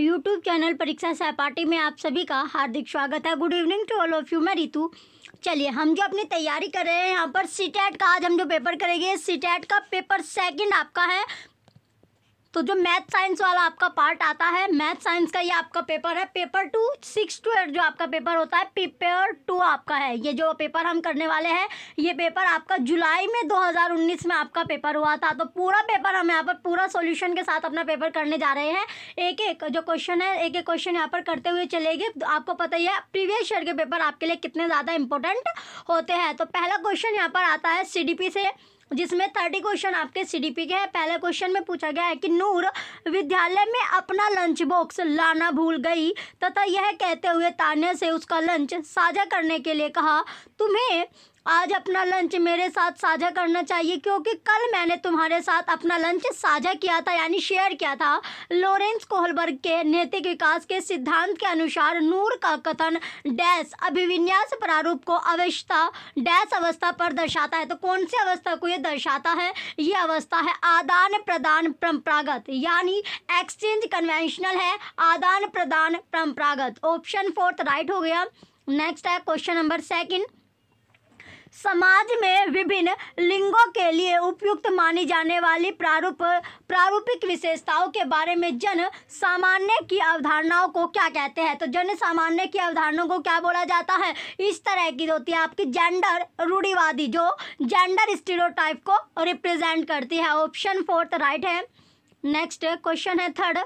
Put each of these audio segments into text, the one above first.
YouTube channel परीक्षा सहपाठी में आप सभी का हार्दिक स्वागत है good evening to all of you मैं रितु चलिए हम जो अपनी तैयारी कर रहे हैं यहाँ पर सी का आज हम जो पेपर करेंगे सी का पेपर सेकंड आपका है तो जो मैथ साइंस वाला आपका पार्ट आता है मैथ साइंस का ये आपका पेपर है paper two six two eight जो आपका पेपर होता है पेपर टू आपका है ये जो पेपर हम करने वाले हैं ये पेपर आपका जुलाई में 2019 में आपका पेपर हुआ था तो पूरा पेपर हम यहाँ पर पूरा सोल्यूशन के साथ अपना पेपर करने जा रहे हैं एक एक जो क्वेश्चन है एक एक क्वेश्चन यहाँ पर करते हुए चलेंगे तो आपको पता ही है प्रीवियस ईयर के पेपर आपके लिए कितने ज़्यादा इंपॉर्टेंट होते हैं तो पहला क्वेश्चन यहाँ पर आता है सी से जिसमें थर्टी क्वेश्चन आपके सीडीपी के हैं पहले क्वेश्चन में पूछा गया है कि नूर विद्यालय में अपना लंच बॉक्स लाना भूल गई तथा यह कहते हुए तान्या से उसका लंच साझा करने के लिए कहा तुम्हें आज अपना लंच मेरे साथ साझा करना चाहिए क्योंकि कल मैंने तुम्हारे साथ अपना लंच साझा किया था यानी शेयर किया था लॉरेंस कोहलबर्ग के नैतिक विकास के सिद्धांत के अनुसार नूर का कथन डैश अभिविन्यास प्रारूप को अवस्था डैश अवस्था पर दर्शाता है तो कौन सी अवस्था को ये दर्शाता है ये अवस्था है आदान प्रदान परम्परागत यानी एक्सचेंज कन्वेंशनल है आदान प्रदान परम्परागत ऑप्शन फोर्थ राइट हो गया नेक्स्ट है क्वेश्चन नंबर सेकेंड समाज में विभिन्न लिंगों के लिए उपयुक्त मानी जाने वाली प्रारूप प्रारूपिक विशेषताओं के बारे में जन सामान्य की अवधारणाओं को क्या कहते हैं तो जन सामान्य की अवधारणाओं को क्या बोला जाता है इस तरह की होती है आपकी जेंडर रूढ़ीवादी जो जेंडर स्टीरियोटाइप को रिप्रेजेंट करती है ऑप्शन फोर्थ राइट है नेक्स्ट क्वेश्चन है थर्ड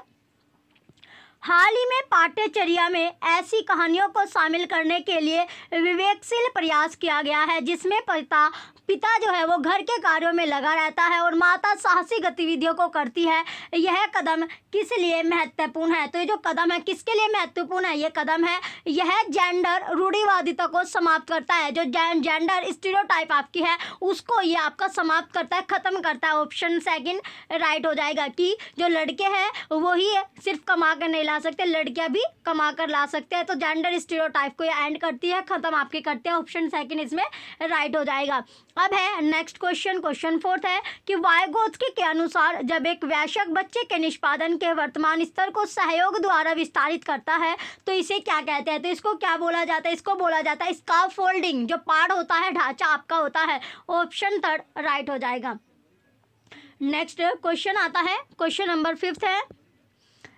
हाल ही में पाठ्यचर्या में ऐसी कहानियों को शामिल करने के लिए विवेकशील प्रयास किया गया है जिसमें पिता पिता जो है वो घर के कार्यों में लगा रहता है और माता साहसी गतिविधियों को करती है यह कदम किस लिए महत्वपूर्ण है तो ये जो कदम है किसके लिए महत्वपूर्ण है ये कदम है यह जेंडर रूढ़िवादिता को समाप्त करता है जो जेंडर स्टीरियोटाइप आपकी है उसको ये आपका समाप्त करता है ख़त्म करता है ऑप्शन सेकंड राइट हो जाएगा कि जो लड़के हैं वो ही सिर्फ कमा कर नहीं ला सकते लड़कियां भी कमा कर ला सकते हैं तो जेंडर स्टीरियोटाइप को ये एंड करती है ख़त्म आपके करते हैं ऑप्शन सेकंड इसमें राइट हो जाएगा अब है नेक्स्ट क्वेश्चन क्वेश्चन फोर्थ है कि वायगोत्स्की के अनुसार जब एक वैश्यक बच्चे के निष्पादन के वर्तमान स्तर को सहयोग द्वारा विस्तारित करता है तो इसे क्या कहते हैं तो इसको क्या बोला जाता है इसको बोला जाता है इसका फोल्डिंग जो पार होता है ढांचा आपका होता है ऑप्शन थर्ड राइट हो जाएगा नेक्स्ट क्वेश्चन आता है क्वेश्चन नंबर फिफ्थ है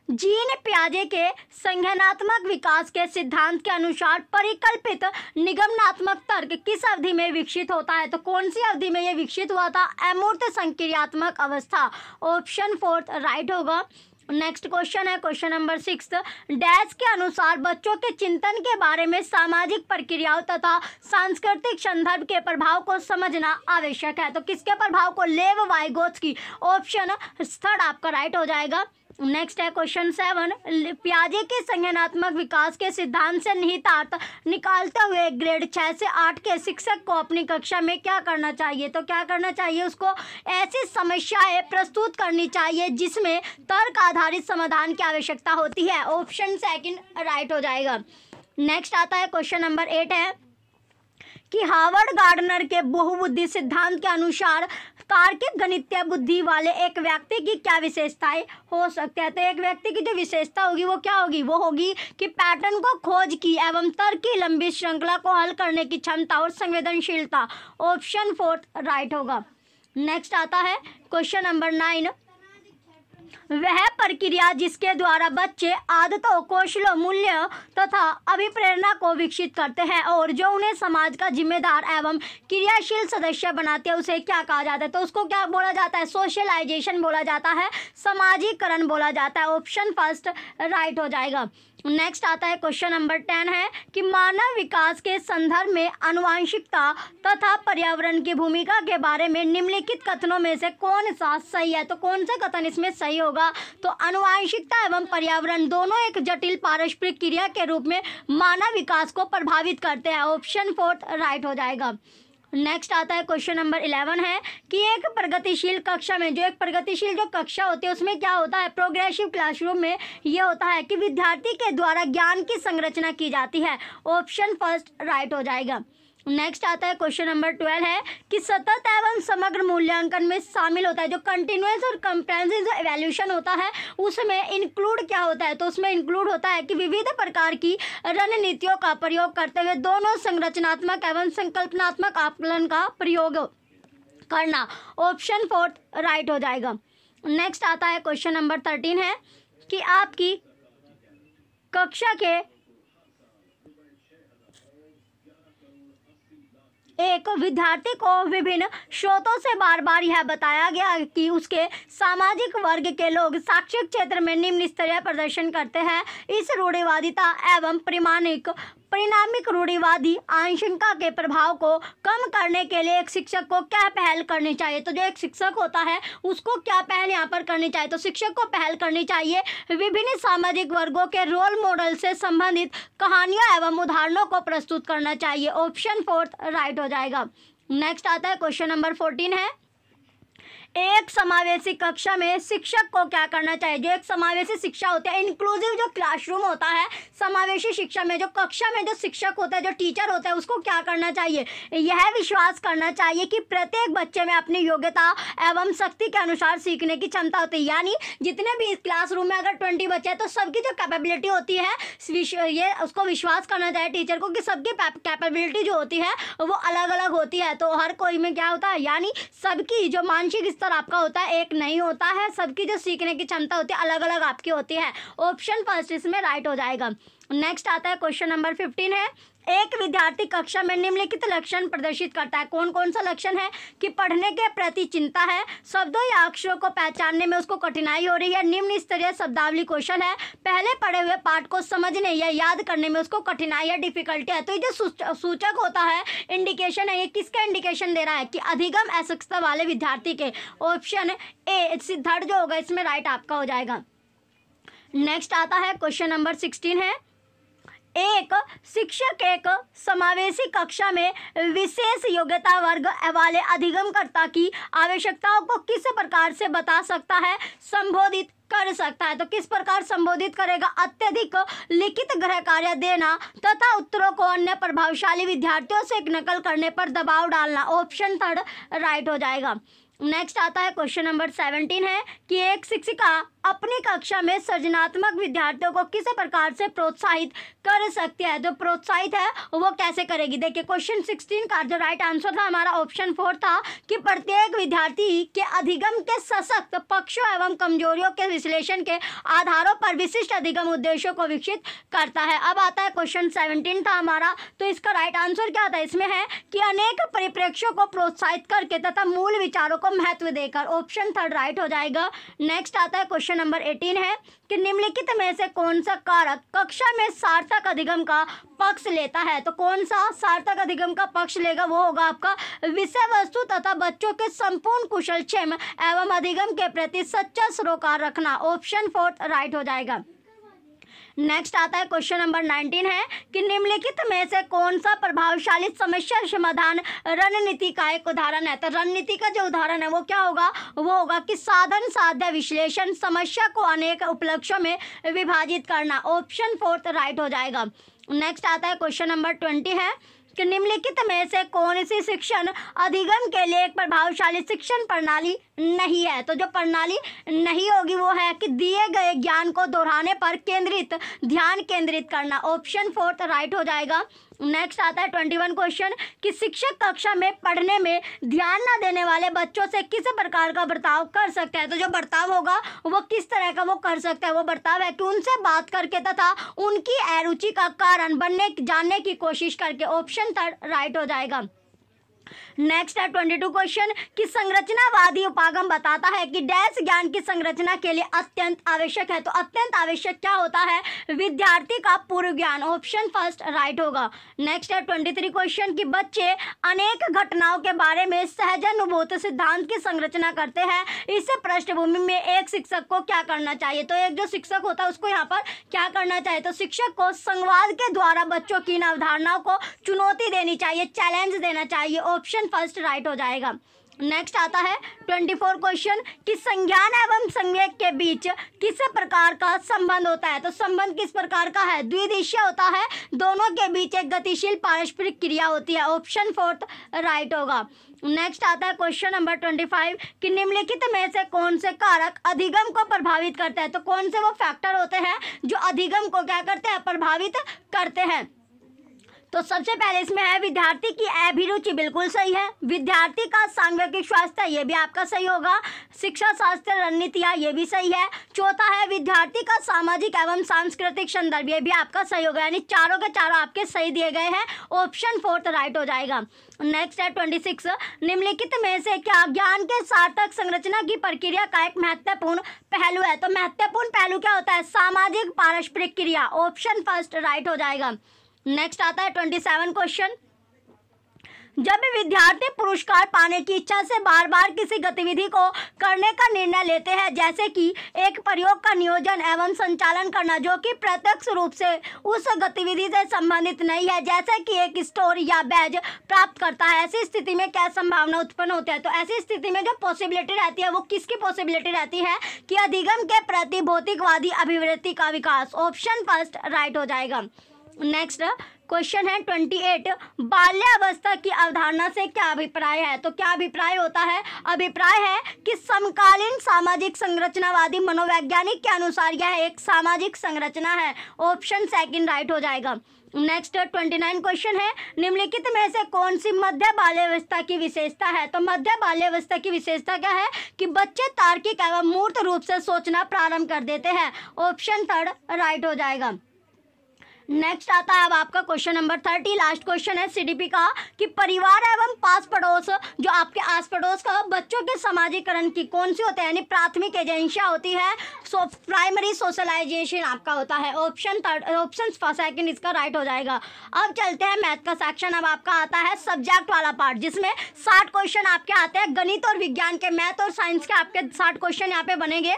जीन प्याजे के संज्ञानात्मक विकास के सिद्धांत के अनुसार परिकल्पित निगमनात्मक तर्क किस अवधि में विकसित होता है तो कौन सी अवधि में यह विकसित हुआ था अमूर्त संक्रियात्मक अवस्था ऑप्शन फोर्थ राइट होगा नेक्स्ट क्वेश्चन है क्वेश्चन नंबर सिक्स डैश के अनुसार बच्चों के चिंतन के बारे में सामाजिक प्रक्रियाओं तथा सांस्कृतिक संदर्भ के प्रभाव को समझना आवश्यक है तो किसके प्रभाव को लेव वाइगोथ की ऑप्शन थर्ड आपका राइट हो जाएगा नेक्स्ट है क्वेश्चन सेवन प्याजे के संज्ञानात्मक विकास के सिद्धांत से निहितार्थ निकालते हुए ग्रेड छः से आठ के शिक्षक को अपनी कक्षा में क्या करना चाहिए तो क्या करना चाहिए उसको ऐसी समस्याएं प्रस्तुत करनी चाहिए जिसमें तर्क आधारित समाधान की आवश्यकता होती है ऑप्शन सेकेंड राइट हो जाएगा नेक्स्ट आता है क्वेश्चन नंबर एट है कि हार्वर्ड गार्डनर के बहुबुद्धि सिद्धांत के अनुसार के गणित्य बुद्धि वाले एक व्यक्ति की क्या विशेषताएं हो सकती है तो एक व्यक्ति की जो विशेषता होगी वो क्या होगी वो होगी कि पैटर्न को खोज की एवं तर्क की लंबी श्रृंखला को हल करने की क्षमता और संवेदनशीलता ऑप्शन फोर्थ राइट होगा नेक्स्ट आता है क्वेश्चन नंबर नाइन वह प्रक्रिया जिसके द्वारा बच्चे आदतों कौशलों मूल्यों तथा अभिप्रेरणा को विकसित करते हैं और जो उन्हें समाज का जिम्मेदार एवं क्रियाशील सदस्य बनाते हैं उसे क्या कहा जाता है तो उसको क्या बोला जाता है सोशलाइजेशन बोला जाता है सामाजिकरण बोला जाता है ऑप्शन फर्स्ट राइट हो जाएगा नेक्स्ट आता है क्वेश्चन नंबर टेन है कि मानव विकास के संदर्भ में आनुवांशिकता तथा पर्यावरण की भूमिका के बारे में निम्नलिखित कथनों में से कौन सा सही है तो कौन सा कथन इसमें सही होगा तो अनुवांशिकता एवं पर्यावरण दोनों एक जटिल पारस्परिक क्रिया के रूप में मानव विकास को प्रभावित करते हैं ऑप्शन फोर्थ राइट हो जाएगा नेक्स्ट आता है क्वेश्चन नंबर इलेवन है कि एक प्रगतिशील कक्षा में जो एक प्रगतिशील जो कक्षा होती है उसमें क्या होता है प्रोग्रेसिव क्लासरूम में यह होता है कि विद्यार्थी के द्वारा ज्ञान की संरचना की जाती है ऑप्शन फर्स्ट राइट हो जाएगा नेक्स्ट आता है क्वेश्चन नंबर ट्वेल्व है कि सतत एवं समग्र मूल्यांकन में शामिल होता है जो कंटिन्यूस और कंप्रेंसिव जो एवेल्यूशन होता है उसमें इंक्लूड क्या होता है तो उसमें इंक्लूड होता है कि विविध प्रकार की रणनीतियों का प्रयोग करते हुए दोनों संरचनात्मक एवं संकल्पनात्मक आकलन का प्रयोग करना ऑप्शन फोर्थ राइट हो जाएगा नेक्स्ट आता है क्वेश्चन नंबर थर्टीन है कि आपकी कक्षा के एक विद्यार्थी को विभिन्न स्रोतों से बार बार यह बताया गया कि उसके सामाजिक वर्ग के लोग शैक्षिक क्षेत्र में निम्न स्तरीय प्रदर्शन करते हैं इस रूढ़िवादिता एवं प्रमाणिक परिणामिक रूढ़िवादी आशंका के प्रभाव को कम करने के लिए एक शिक्षक को क्या पहल करनी चाहिए तो जो एक शिक्षक होता है उसको क्या पहल यहाँ पर करनी चाहिए तो शिक्षक को पहल करनी चाहिए विभिन्न सामाजिक वर्गों के रोल मॉडल से संबंधित कहानियां एवं उदाहरणों को प्रस्तुत करना चाहिए ऑप्शन फोर्थ राइट हो जाएगा नेक्स्ट आता है क्वेश्चन नंबर फोर्टीन है एक समावेशी कक्षा में शिक्षक को क्या करना चाहिए जो एक समावेशी शिक्षा होती है इंक्लूसिव जो क्लासरूम होता है समावेशी शिक्षा में जो कक्षा में जो शिक्षक होता है जो टीचर होता है उसको क्या करना चाहिए यह विश्वास करना चाहिए कि प्रत्येक बच्चे में अपनी योग्यता एवं शक्ति के अनुसार सीखने की क्षमता होती है यानी जितने भी इस क्लासरूम में अगर ट्वेंटी बच्चे हैं तो सबकी जो कैपेबिलिटी होती है ये उसको विश्वास करना चाहिए टीचर को कि सबकी कैपेबिलिटी जो होती है वो अलग अलग होती है तो हर कोई में क्या होता है यानी सबकी जो मानसिक स्तर और आपका होता है एक नहीं होता है सबकी जो सीखने की क्षमता होती है अलग अलग आपकी होती है ऑप्शन फर्स्ट इसमें राइट हो जाएगा नेक्स्ट आता है क्वेश्चन नंबर फिफ्टीन है एक विद्यार्थी कक्षा में निम्नलिखित लक्षण प्रदर्शित करता है कौन कौन सा लक्षण है कि पढ़ने के प्रति चिंता है शब्दों या अक्षरों को पहचानने में उसको कठिनाई हो रही है निम्न स्तरीय शब्दावली क्वेश्चन है पहले पढ़े हुए पाठ को समझने या याद करने में उसको कठिनाई या डिफिकल्टी है तो ये जो सूचक होता है इंडिकेशन है ये किसका इंडिकेशन दे रहा है कि अधिगम असक्षता वाले विद्यार्थी के ऑप्शन ए सिद्धार्थ जो होगा इसमें राइट आपका हो जाएगा नेक्स्ट आता है क्वेश्चन नंबर सिक्सटीन है एक शिक्षक एक समावेशी कक्षा में विशेष योग्यता वर्ग वाले अधिगमकर्ता की आवश्यकताओं को किस प्रकार से बता सकता है संबोधित कर सकता है तो किस प्रकार संबोधित करेगा अत्यधिक लिखित गृह कार्य देना तथा उत्तरों को अन्य प्रभावशाली विद्यार्थियों से एक नकल करने पर दबाव डालना ऑप्शन थर्ड राइट हो जाएगा नेक्स्ट आता है क्वेश्चन नंबर सेवेंटीन है कि एक शिक्षिका अपनी कक्षा में सृजनात्मक विद्यार्थियों को किस प्रकार से प्रोत्साहित कर सकती है जो प्रोत्साहित है वो कैसे करेगी देखिए क्वेश्चन सिक्सटीन का जो राइट आंसर था हमारा ऑप्शन फोर था कि प्रत्येक विद्यार्थी के अधिगम के सशक्त पक्षों एवं कमजोरियों के विश्लेषण के आधारों पर विशिष्ट अधिगम उद्देश्यों को विकसित करता है अब आता है क्वेश्चन सेवनटीन था हमारा तो इसका राइट आंसर क्या था इसमें है कि अनेक परिप्रेक्ष्यों को प्रोत्साहित करके तथा मूल विचारों को महत्व देकर ऑप्शन थर्ड राइट हो जाएगा नेक्स्ट आता है क्वेश्चन नंबर एटीन है कि निम्नलिखित में से कौन सा कारक कक्षा में सार्थक अधिगम का पक्ष लेता है तो कौन सा सार्थक अधिगम का पक्ष लेगा वो होगा आपका विषय वस्तु तथा बच्चों के संपूर्ण कुशल क्षेम एवं अधिगम के प्रति सच्चा सरोकार रखना ऑप्शन फोर्थ राइट हो जाएगा नेक्स्ट आता है क्वेश्चन नंबर नाइनटीन है कि निम्नलिखित में से कौन सा प्रभावशाली समस्या समाधान रणनीति का एक उदाहरण है तो रणनीति का जो उदाहरण है वो क्या होगा वो होगा कि साधन साध्य विश्लेषण समस्या को अनेक उपलक्ष्यों में विभाजित करना ऑप्शन फोर्थ राइट हो जाएगा नेक्स्ट आता है क्वेश्चन नंबर ट्वेंटी है कि निम्नलिखित में से कौन सी शिक्षण अधिगम के लिए एक प्रभावशाली शिक्षण प्रणाली नहीं है तो जो प्रणाली नहीं होगी वो है कि दिए गए ज्ञान को दोहराने पर केंद्रित ध्यान केंद्रित करना ऑप्शन फोर्थ राइट हो जाएगा नेक्स्ट आता है ट्वेंटी वन क्वेश्चन कि शिक्षक कक्षा में पढ़ने में ध्यान ना देने वाले बच्चों से किस प्रकार का बर्ताव कर सकते हैं तो जो बर्ताव होगा वो किस तरह का वो कर सकते हैं वो बर्ताव है कि उनसे बात करके तथा उनकी अरुचि का कारण बनने जानने की कोशिश करके ऑप्शन थर्ड राइट हो जाएगा नेक्स्ट है ट्वेंटी टू क्वेश्चन कि संरचनावादी उपागम बताता है कि डैश ज्ञान की संरचना के लिए अत्यंत आवश्यक है तो अत्यंत आवश्यक क्या होता है विद्यार्थी का पूर्व ज्ञान ऑप्शन फर्स्ट राइट होगा नेक्स्ट है ट्वेंटी थ्री क्वेश्चन कि बच्चे अनेक घटनाओं के बारे में सहज अनुभूत सिद्धांत की संरचना करते हैं इस पृष्ठभूमि में एक शिक्षक को क्या करना चाहिए तो एक जो शिक्षक होता है उसको यहाँ पर क्या करना चाहिए तो शिक्षक को संवाद के द्वारा बच्चों की इन अवधारणाओं को चुनौती देनी चाहिए चैलेंज देना चाहिए ऑप्शन ऑप्शन फर्स्ट राइट हो जाएगा नेक्स्ट आता है ट्वेंटी फोर क्वेश्चन कि संज्ञान एवं संज्ञक के बीच किस प्रकार का संबंध होता है तो संबंध किस प्रकार का है द्विदिशीय होता है दोनों के बीच एक गतिशील पारस्परिक क्रिया होती है ऑप्शन फोर्थ राइट होगा नेक्स्ट आता है क्वेश्चन नंबर ट्वेंटी फाइव कि निम्नलिखित में से कौन से कारक अधिगम को प्रभावित करते हैं तो कौन से वो फैक्टर होते हैं जो अधिगम को क्या करते हैं प्रभावित करते हैं तो सबसे पहले इसमें है विद्यार्थी की अभिरुचि बिल्कुल सही है विद्यार्थी का सांघिक स्वास्थ्य ये भी आपका सही होगा शिक्षा शास्त्र रणनीतियाँ ये भी सही है चौथा है विद्यार्थी का सामाजिक एवं सांस्कृतिक संदर्भ ये भी आपका सही होगा यानी चारों के चारों आपके सही दिए गए हैं ऑप्शन फोर्थ राइट हो जाएगा नेक्स्ट है ट्वेंटी सिक्स निम्नलिखित में से क्या ज्ञान के सार्थक संरचना की प्रक्रिया का एक महत्वपूर्ण पहलू है तो महत्वपूर्ण पहलू क्या होता है सामाजिक पारस्परिक क्रिया ऑप्शन फर्स्ट राइट हो जाएगा नेक्स्ट आता है ट्वेंटी सेवन क्वेश्चन जब विद्यार्थी पुरस्कार पाने की इच्छा से बार बार किसी गतिविधि को करने का निर्णय लेते हैं जैसे कि एक प्रयोग का नियोजन एवं संचालन करना जो कि प्रत्यक्ष रूप से उस गतिविधि से संबंधित नहीं है जैसे कि एक स्टोर या बैज प्राप्त करता है ऐसी स्थिति में क्या संभावना उत्पन्न होती है तो ऐसी स्थिति में जो पॉसिबिलिटी रहती है वो किसकी पॉसिबिलिटी रहती है कि अधिगम के प्रति भौतिकवादी अभिवृत्ति का विकास ऑप्शन फर्स्ट राइट हो जाएगा नेक्स्ट क्वेश्चन है ट्वेंटी एट बाल्यावस्था की अवधारणा से क्या अभिप्राय है तो क्या अभिप्राय होता है अभिप्राय है कि समकालीन सामाजिक संरचनावादी मनोवैज्ञानिक के अनुसार यह एक सामाजिक संरचना है ऑप्शन सेकंड राइट हो जाएगा नेक्स्ट ट्वेंटी नाइन क्वेश्चन है निम्नलिखित में से कौन सी मध्य बाल्यावस्था की विशेषता है तो मध्य बाल्यावस्था की विशेषता क्या है कि बच्चे तार्किक एवं मूर्त रूप से सोचना प्रारंभ कर देते हैं ऑप्शन थर्ड राइट हो जाएगा नेक्स्ट आता है अब आपका question number thirty last question है सीडीपी का कि परिवार एवं पास पड़ोस जो आपके आस पड़ोस का बच्चों के समाजीकरण की कौन सी होते हैं यानी प्राथमिक एजेंसियाँ होती है सो प्राइमरी सोशलाइजेशन आपका होता है ऑप्शन थर्ड ऑप्शन सेकेंड इसका राइट हो जाएगा अब चलते हैं मैथ का सेक्शन अब आपका आता है सब्जेक्ट वाला पार्ट जिसमें साठ क्वेश्चन आपके आते हैं गणित और विज्ञान के मैथ और साइंस के आपके साठ क्वेश्चन यहाँ पे बनेंगे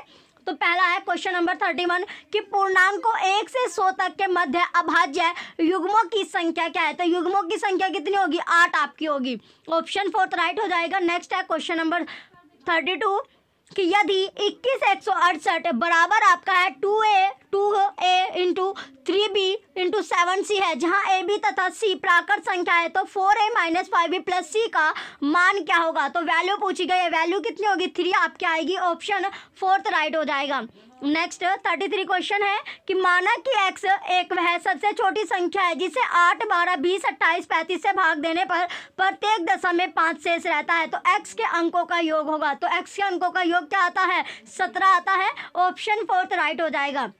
तो पहला है क्वेश्चन नंबर थर्टी वन की पूर्णांको एक से सौ तक के मध्य अभाज्य युग्मों की संख्या क्या है तो युग्मों की संख्या कितनी होगी आठ आपकी होगी ऑप्शन फोर्थ राइट हो जाएगा नेक्स्ट है क्वेश्चन नंबर थर्टी टू कि यदि इक्कीस एक सौ अड़सठ बराबर आपका है two A two A into three B into seven C है जहाँ ए बी तथा सी प्राकृत संख्या है तो four A minus five B plus C का मान क्या होगा तो वैल्यू पूछी गई है वैल्यू कितनी होगी थ्री आपकी आएगी ऑप्शन फोर्थ राइट हो जाएगा नेक्स्ट थर्टी थ्री क्वेश्चन है कि माना कि एक्स एक वह सबसे छोटी संख्या है जिसे आठ बारह बीस अट्ठाईस पैंतीस से भाग देने पर प्रत्येक दशा में पाँच शेष रहता है तो एक्स के अंकों का योग होगा तो एक्स के अंकों का योग क्या आता है सत्रह आता है ऑप्शन फोर्थ राइट हो जाएगा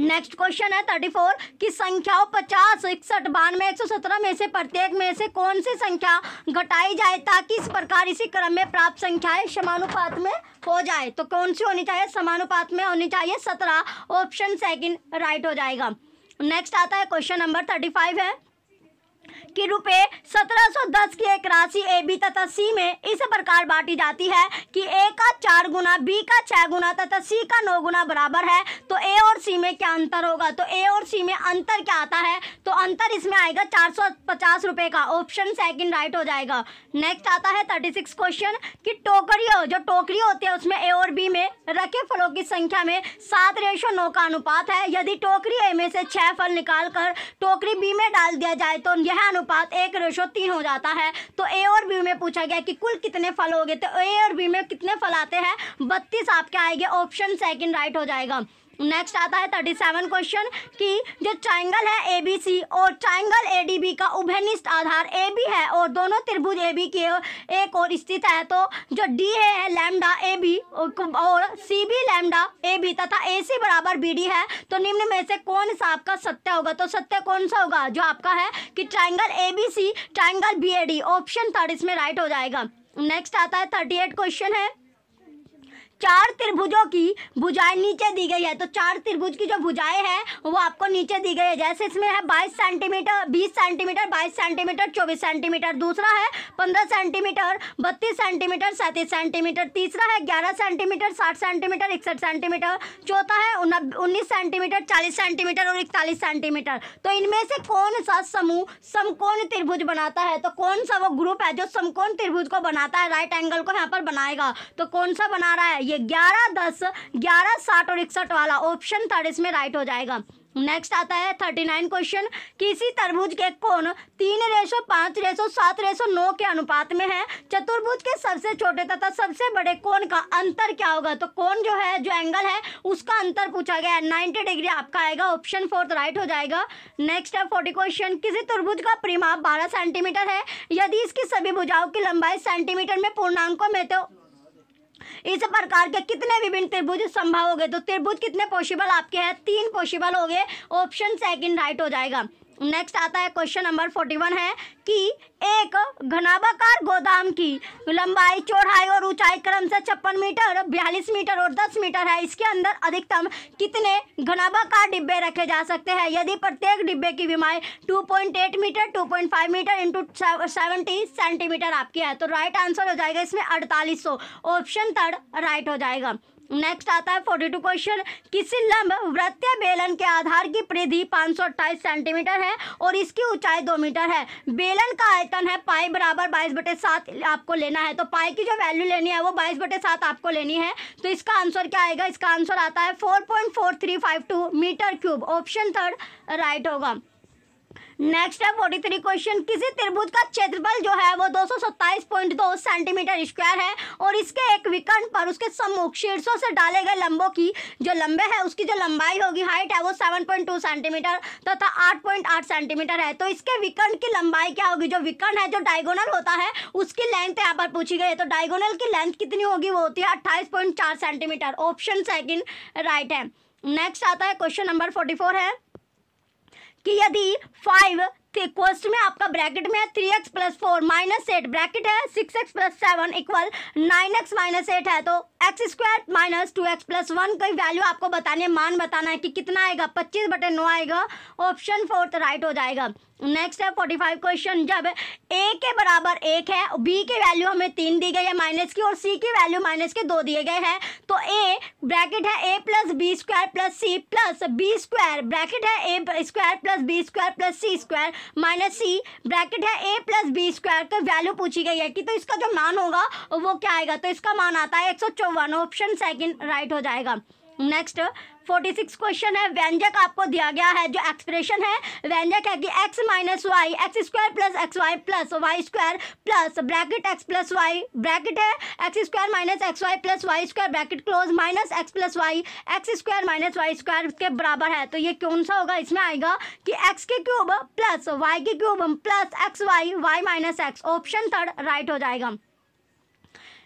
नेक्स्ट क्वेश्चन है थर्टी फोर कि संख्याओं पचास इकसठ बानवे एक सौ सत्रह में से प्रत्येक में से कौन सी संख्या घटाई जाए ताकि इस प्रकार इसी क्रम में प्राप्त संख्याएं समानुपात में हो जाए तो कौन सी होनी चाहिए समानुपात में होनी चाहिए सत्रह ऑप्शन सेकंड राइट हो जाएगा नेक्स्ट आता है क्वेश्चन नंबर थर्टी फाइव है की रुपए सत्रह की एक राशि ए बी तथा सी में इस प्रकार बांटी जाती है कि ए का चार गुना बी का छह गुना तथा सी का नौ गुना बराबर है तो ए और सी में क्या अंतर होगा तो ए और सी में अंतर क्या आता है तो अंतर इसमें आएगा चार सौ पचास रुपये का ऑप्शन सेकंड राइट हो जाएगा नेक्स्ट आता है थर्टी सिक्स क्वेश्चन कि टोकरी जो टोकरी होती है उसमें ए और बी में रखे फलों की संख्या में सात रेशो नौ का अनुपात है यदि टोकरी ए में से छह फल निकाल कर टोकरी बी में डाल दिया जाए तो यह अनुपात एक रेशो तीन हो जाता है तो ए और बी में पूछा गया कि कुल कितने फल हो गए तो ए और बी में कितने फल आते हैं बत्तीस आपके आएंगे ऑप्शन सेकेंड राइट हो जाएगा नेक्स्ट आता है थर्टी सेवन क्वेश्चन कि जो ट्राइंगल है ए बी सी और ट्राइंगल ए डी बी का उभयनिष्ठ आधार ए बी है और दोनों त्रिभुज ए बी के एक और स्थित है तो जो डी ए है लैमडा ए बी और C B lambda A B तथा ए सी बराबर बी डी है तो निम्न में से कौन सा आपका सत्य होगा तो सत्य कौन सा होगा जो आपका है कि triangle A B C triangle B A D option third इसमें राइट हो जाएगा नेक्स्ट आता है थर्टी एट क्वेश्चन है चार त्रिभुजों की भुजाएं नीचे दी गई है तो चार त्रिभुज की जो भुजाएं हैं वो आपको नीचे दी गई है जैसे इसमें है बाईस सेंटीमीटर बीस सेंटीमीटर बाईस सेंटीमीटर चौबीस सेंटीमीटर दूसरा है पंद्रह सेंटीमीटर बत्तीस सेंटीमीटर सैंतीस सेंटीमीटर तीसरा है ग्यारह सेंटीमीटर साठ सेंटीमीटर इकसठ सेंटीमीटर चौथा है उन्नीस सेंटीमीटर चालीस सेंटीमीटर और इकतालीस सेंटीमीटर तो इनमें से कौन सा समूह समकोण त्रिभुज बनाता है तो कौन सा वो ग्रुप है जो समकोण त्रिभुज को बनाता है राइट एंगल को यहाँ पर बनाएगा तो कौन सा बना रहा है ये ग्यारह दस ग्यारह साठ और इकसठ वाला ऑप्शन थर्ड इसमें राइट हो जाएगा नेक्स्ट आता है थर्टी नाइन क्वेश्चन किसी तरबूज के कोण तीन रेशो पाँच रेशो सात रेशो नौ के अनुपात में है चतुर्भुज के सबसे छोटे तथा सबसे बड़े कोण का अंतर क्या होगा तो कोण जो है जो एंगल है उसका अंतर पूछा गया है नाइन्टी डिग्री आपका आएगा ऑप्शन फोर्थ राइट हो जाएगा नेक्स्ट है फोर्टी क्वेश्चन किसी तुर्भुज का परिमाप बारह सेंटीमीटर है यदि इसकी सभी भुजाओं की लंबाई सेंटीमीटर में पूर्णांकों में तो इस प्रकार के कितने विभिन्न त्रिभुज संभव हो गए तो त्रिभुज कितने पॉसिबल आपके हैं तीन पॉसिबल हो गए ऑप्शन सेकंड राइट हो जाएगा नेक्स्ट आता है क्वेश्चन नंबर फोर्टी वन है कि एक घनाबाकार गोदाम की लंबाई चौड़ाई और ऊंचाई क्रम से छप्पन मीटर बयालीस मीटर और दस मीटर है इसके अंदर अधिकतम कितने घनाबाकार डिब्बे रखे जा सकते हैं यदि प्रत्येक डिब्बे की बीमारी two point eight metre two point five metre into seventy centimetre आपकी है तो राइट आंसर हो जाएगा इसमें अड़तालीस सौ ऑप्शन थर्ड राइट हो जाएगा नेक्स्ट आता है फोर्टी टू क्वेश्चन किसी लंब वृत्तीय बेलन के आधार की परिधि अट्ठाईस सेंटीमीटर है और इसकी ऊंचाई दो मीटर है बेलन का आयतन है पाई बराबर बाईस बटे सात आपको लेना है तो पाई की जो वैल्यू लेनी है वो बाईस बटे सात आपको लेनी है तो इसका आंसर क्या आएगा इसका आंसर आता है four metre cube option third right होगा नेक्स्ट है फोर्टी थ्री क्वेश्चन किसी त्रिभुज का क्षेत्रफल जो है वो दो सौ सत्ताईस पॉइंट दो सेंटीमीटर स्क्वायर है और इसके एक विकर्ण पर उसके सम्मुख शीर्षों से डाले गए लंबों की जो लंबे है उसकी जो लंबाई होगी हाइट है वो सेवन पॉइंट टू सेंटीमीटर तथा आठ पॉइंट आठ सेंटीमीटर है तो इसके विकर्ण की लंबाई क्या होगी जो विकर्ण है जो डायगोनल होता है उसकी लेंथ यहाँ पर पूछी गई है तो डायगोनल की लेंथ कितनी होगी वो होती है अट्ठाईस पॉइंट चार सेंटीमीटर ऑप्शन सेकेंड राइट है नेक्स्ट आता है क्वेश्चन नंबर फोर्टी फोर है कि यदि फाइव क्वेश्चन में आपका ब्रैकेट में है three X plus four minus eight bracket है six X plus seven equal nine X minus eight है तो X square minus two X plus one का वैल्यू आपको बताने मान बताना है कि कितना आएगा पच्चीस बटे नौ आएगा ऑप्शन फोर्थ राइट हो जाएगा नेक्स्ट है फोर्टी फाइव क्वेश्चन जब ए के बराबर एक है बी की वैल्यू हमें तीन दी गई है माइनस की और सी की वैल्यू माइनस के दो दिए गए हैं तो ए ब्रैकेट है A plus B square plus C plus B square bracket है A square plus B square plus C square minus C bracket है ए प्लस बी स्क्वायर का वैल्यू पूछी गई है कि तो इसका जो मान होगा वो क्या आएगा तो इसका मान आता है एक सौ चौवन ऑप्शन सेकेंड राइट हो जाएगा नेक्स्ट फोर्टी सिक्स क्वेश्चन है व्यंजक आपको दिया गया है जो एक्सप्रेशन है व्यंजक है कि X minus Y X square plus X Y plus Y square plus bracket X plus Y bracket है X square minus X Y plus Y square bracket close minus X plus Y X square minus Y square के बराबर है तो ये कौन सा होगा इसमें आएगा कि एक्स के क्यूब प्लस वाई के cube plus X Y Y minus X option third right हो जाएगा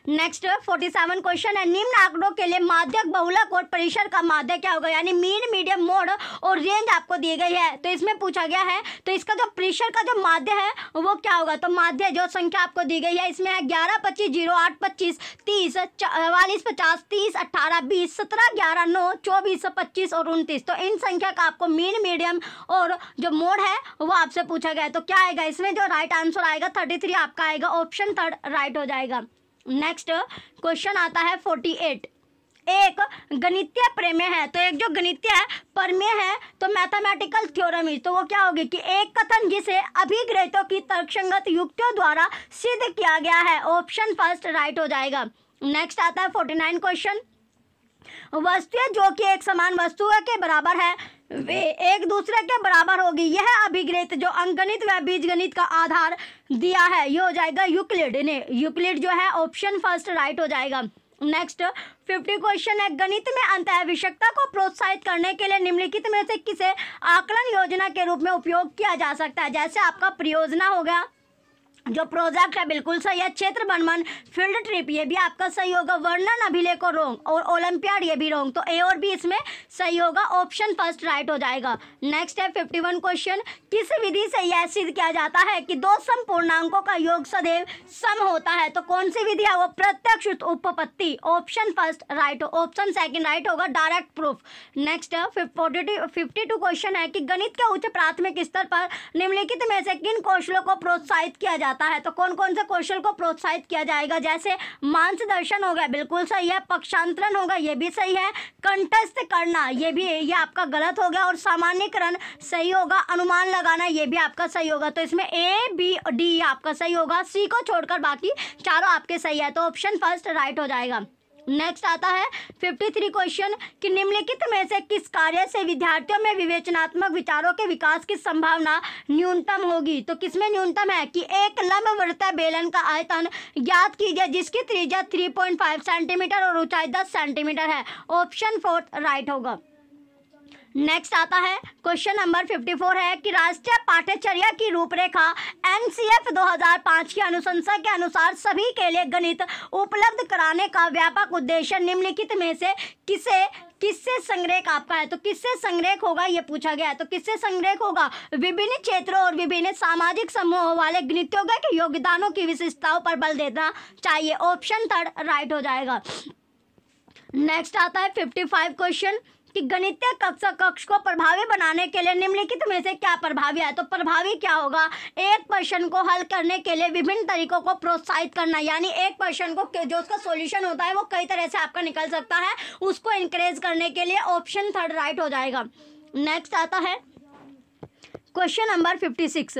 नेक्स्ट फोर्टी सेवन क्वेश्चन है निम्न आंकड़ों के लिए माध्यक बहुलक और परिसर का माध्य क्या होगा यानी मीन मीडियम मोड और रेंज आपको दी गई है तो इसमें पूछा गया है तो इसका जो परिसर का जो माध्य है वो क्या होगा तो माध्य जो संख्या आपको दी गई है इसमें है ग्यारह पच्चीस जीरो आठ पच्चीस तीस चवालीस पचास तीस अट्ठारह बीस सत्रह ग्यारह नौ चौबीस पच्चीस और उनतीस तो इन संख्या का आपको मीन मीडियम और जो मोड है वो आपसे पूछा गया है तो क्या आएगा इसमें जो राइट आंसर आएगा थर्टी थ्री आपका आएगा ऑप्शन थर्ड राइट हो जाएगा नेक्स्ट क्वेश्चन आता है फोर्टी एट एक गणितीय प्रमेय है तो एक जो गणितीय है प्रमेय है तो मैथमेटिकल थ्योरम तो वो क्या होगी कि एक कथन जिसे अभिग्रहितों की तर्कसंगत युक्तियों द्वारा सिद्ध किया गया है ऑप्शन फर्स्ट राइट हो जाएगा नेक्स्ट आता है फोर्टी नाइन क्वेश्चन वस्तुएं जो कि एक समान वस्तु के बराबर है वे एक दूसरे के बराबर होगी यह अभिग्रहित जो अंकगणित व बीजगणित का आधार दिया है ये हो जाएगा यूक्लिड ने यूक्लिड जो है ऑप्शन फर्स्ट राइट हो जाएगा नेक्स्ट फिफ्टी क्वेश्चन है गणित में अंत आवश्यकता को प्रोत्साहित करने के लिए निम्नलिखित में से किसे आकलन योजना के रूप में उपयोग किया जा सकता है जैसे आपका परियोजना हो गया जो प्रोजेक्ट है बिल्कुल सही है क्षेत्र बनमन फील्ड ट्रिप ये भी आपका सही होगा वर्णन अभिलेख और रोंग और ओलंपियाड ये भी रोंग तो ए और बी इसमें सही होगा ऑप्शन फर्स्ट राइट हो जाएगा नेक्स्ट है फिफ्टी वन क्वेश्चन किस विधि से यह सिद्ध किया जाता है कि दो सम पूर्णांकों का योग सदैव सम होता है तो कौन सी विधि है वो प्रत्यक्ष उपपत्ति option first right option second right होगा direct proof next fifty two question है कि गणित के उच्च प्राथमिक स्तर पर निम्नलिखित में से किन कौशलों को प्रोत्साहित किया जाता जाता है तो कौन कौन से कौशल को प्रोत्साहित किया जाएगा जैसे मांस दर्शन हो गया बिल्कुल सही है पक्षांतरण होगा ये भी सही है कंटस्थ करना ये भी ये आपका गलत हो गया और सामान्यकरण सही होगा अनुमान लगाना ये भी आपका सही होगा तो इसमें ए बी डी आपका सही होगा सी को छोड़कर बाकी चारों आपके सही है तो ऑप्शन फर्स्ट राइट हो जाएगा नेक्स्ट आता है फिफ्टी थ्री क्वेश्चन कि निम्नलिखित में से किस कार्य से विद्यार्थियों में विवेचनात्मक विचारों के विकास की संभावना न्यूनतम होगी तो किसमें न्यूनतम है कि एक वृत्त बेलन का आयतन ज्ञात कीजिए जिसकी त्रिज्या थ्री पॉइंट फाइव सेंटीमीटर और ऊंचाई दस सेंटीमीटर है ऑप्शन फोर्थ राइट होगा नेक्स्ट आता है क्वेश्चन नंबर 54 है कि राष्ट्रीय पाठ्यचर्या की रूपरेखा एनसीएफ 2005 की अनुशंसा के अनुसार सभी के लिए गणित उपलब्ध कराने का व्यापक उद्देश्य निम्नलिखित में से किसे किससे संग्रह आपका है तो किससे संग्रह होगा ये पूछा गया है तो किससे संग्रह होगा विभिन्न क्षेत्रों और विभिन्न सामाजिक समूहों वाले गणितज्ञों के योगदानों की विशेषताओं पर बल देना चाहिए ऑप्शन थर्ड राइट हो जाएगा नेक्स्ट आता है फाइव क्वेश्चन कि गणितीय कक्षा कक्ष को प्रभावी बनाने के लिए निम्नलिखित में से क्या प्रभावी है तो प्रभावी क्या होगा एक प्रश्न को हल करने के लिए विभिन्न तरीकों को प्रोत्साहित करना यानी एक प्रश्न को जो उसका सोल्यूशन होता है वो कई तरह से आपका निकल सकता है उसको इंकरेज करने के लिए ऑप्शन थर्ड राइट हो जाएगा नेक्स्ट आता है क्वेश्चन नंबर फिफ्टी सिक्स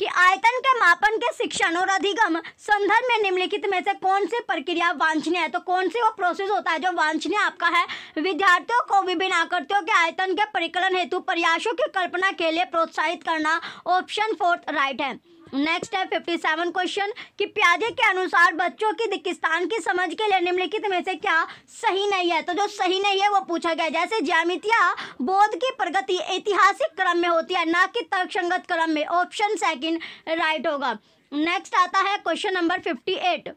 कि आयतन के मापन के शिक्षण और अधिगम संदर्भ में निम्नलिखित में से कौन सी प्रक्रिया वांछनीय है तो कौन सी वो प्रोसेस होता है जो वांछनीय आपका है विद्यार्थियों को विभिन्न आकृतियों के आयतन के परिकलन हेतु प्रयासों की कल्पना के लिए प्रोत्साहित करना ऑप्शन फोर्थ राइट है नेक्स्ट है फिफ्टी सेवन क्वेश्चन कि प्याजे के अनुसार बच्चों की दिकिस्तान की समझ के लिए निम्नलिखित में से क्या सही नहीं है तो जो सही नहीं है वो पूछा गया जैसे ज्यामितिया बोध की प्रगति ऐतिहासिक क्रम में होती है ना कि तर्कसंगत क्रम में ऑप्शन सेकंड राइट होगा नेक्स्ट आता है क्वेश्चन नंबर फिफ्टी एट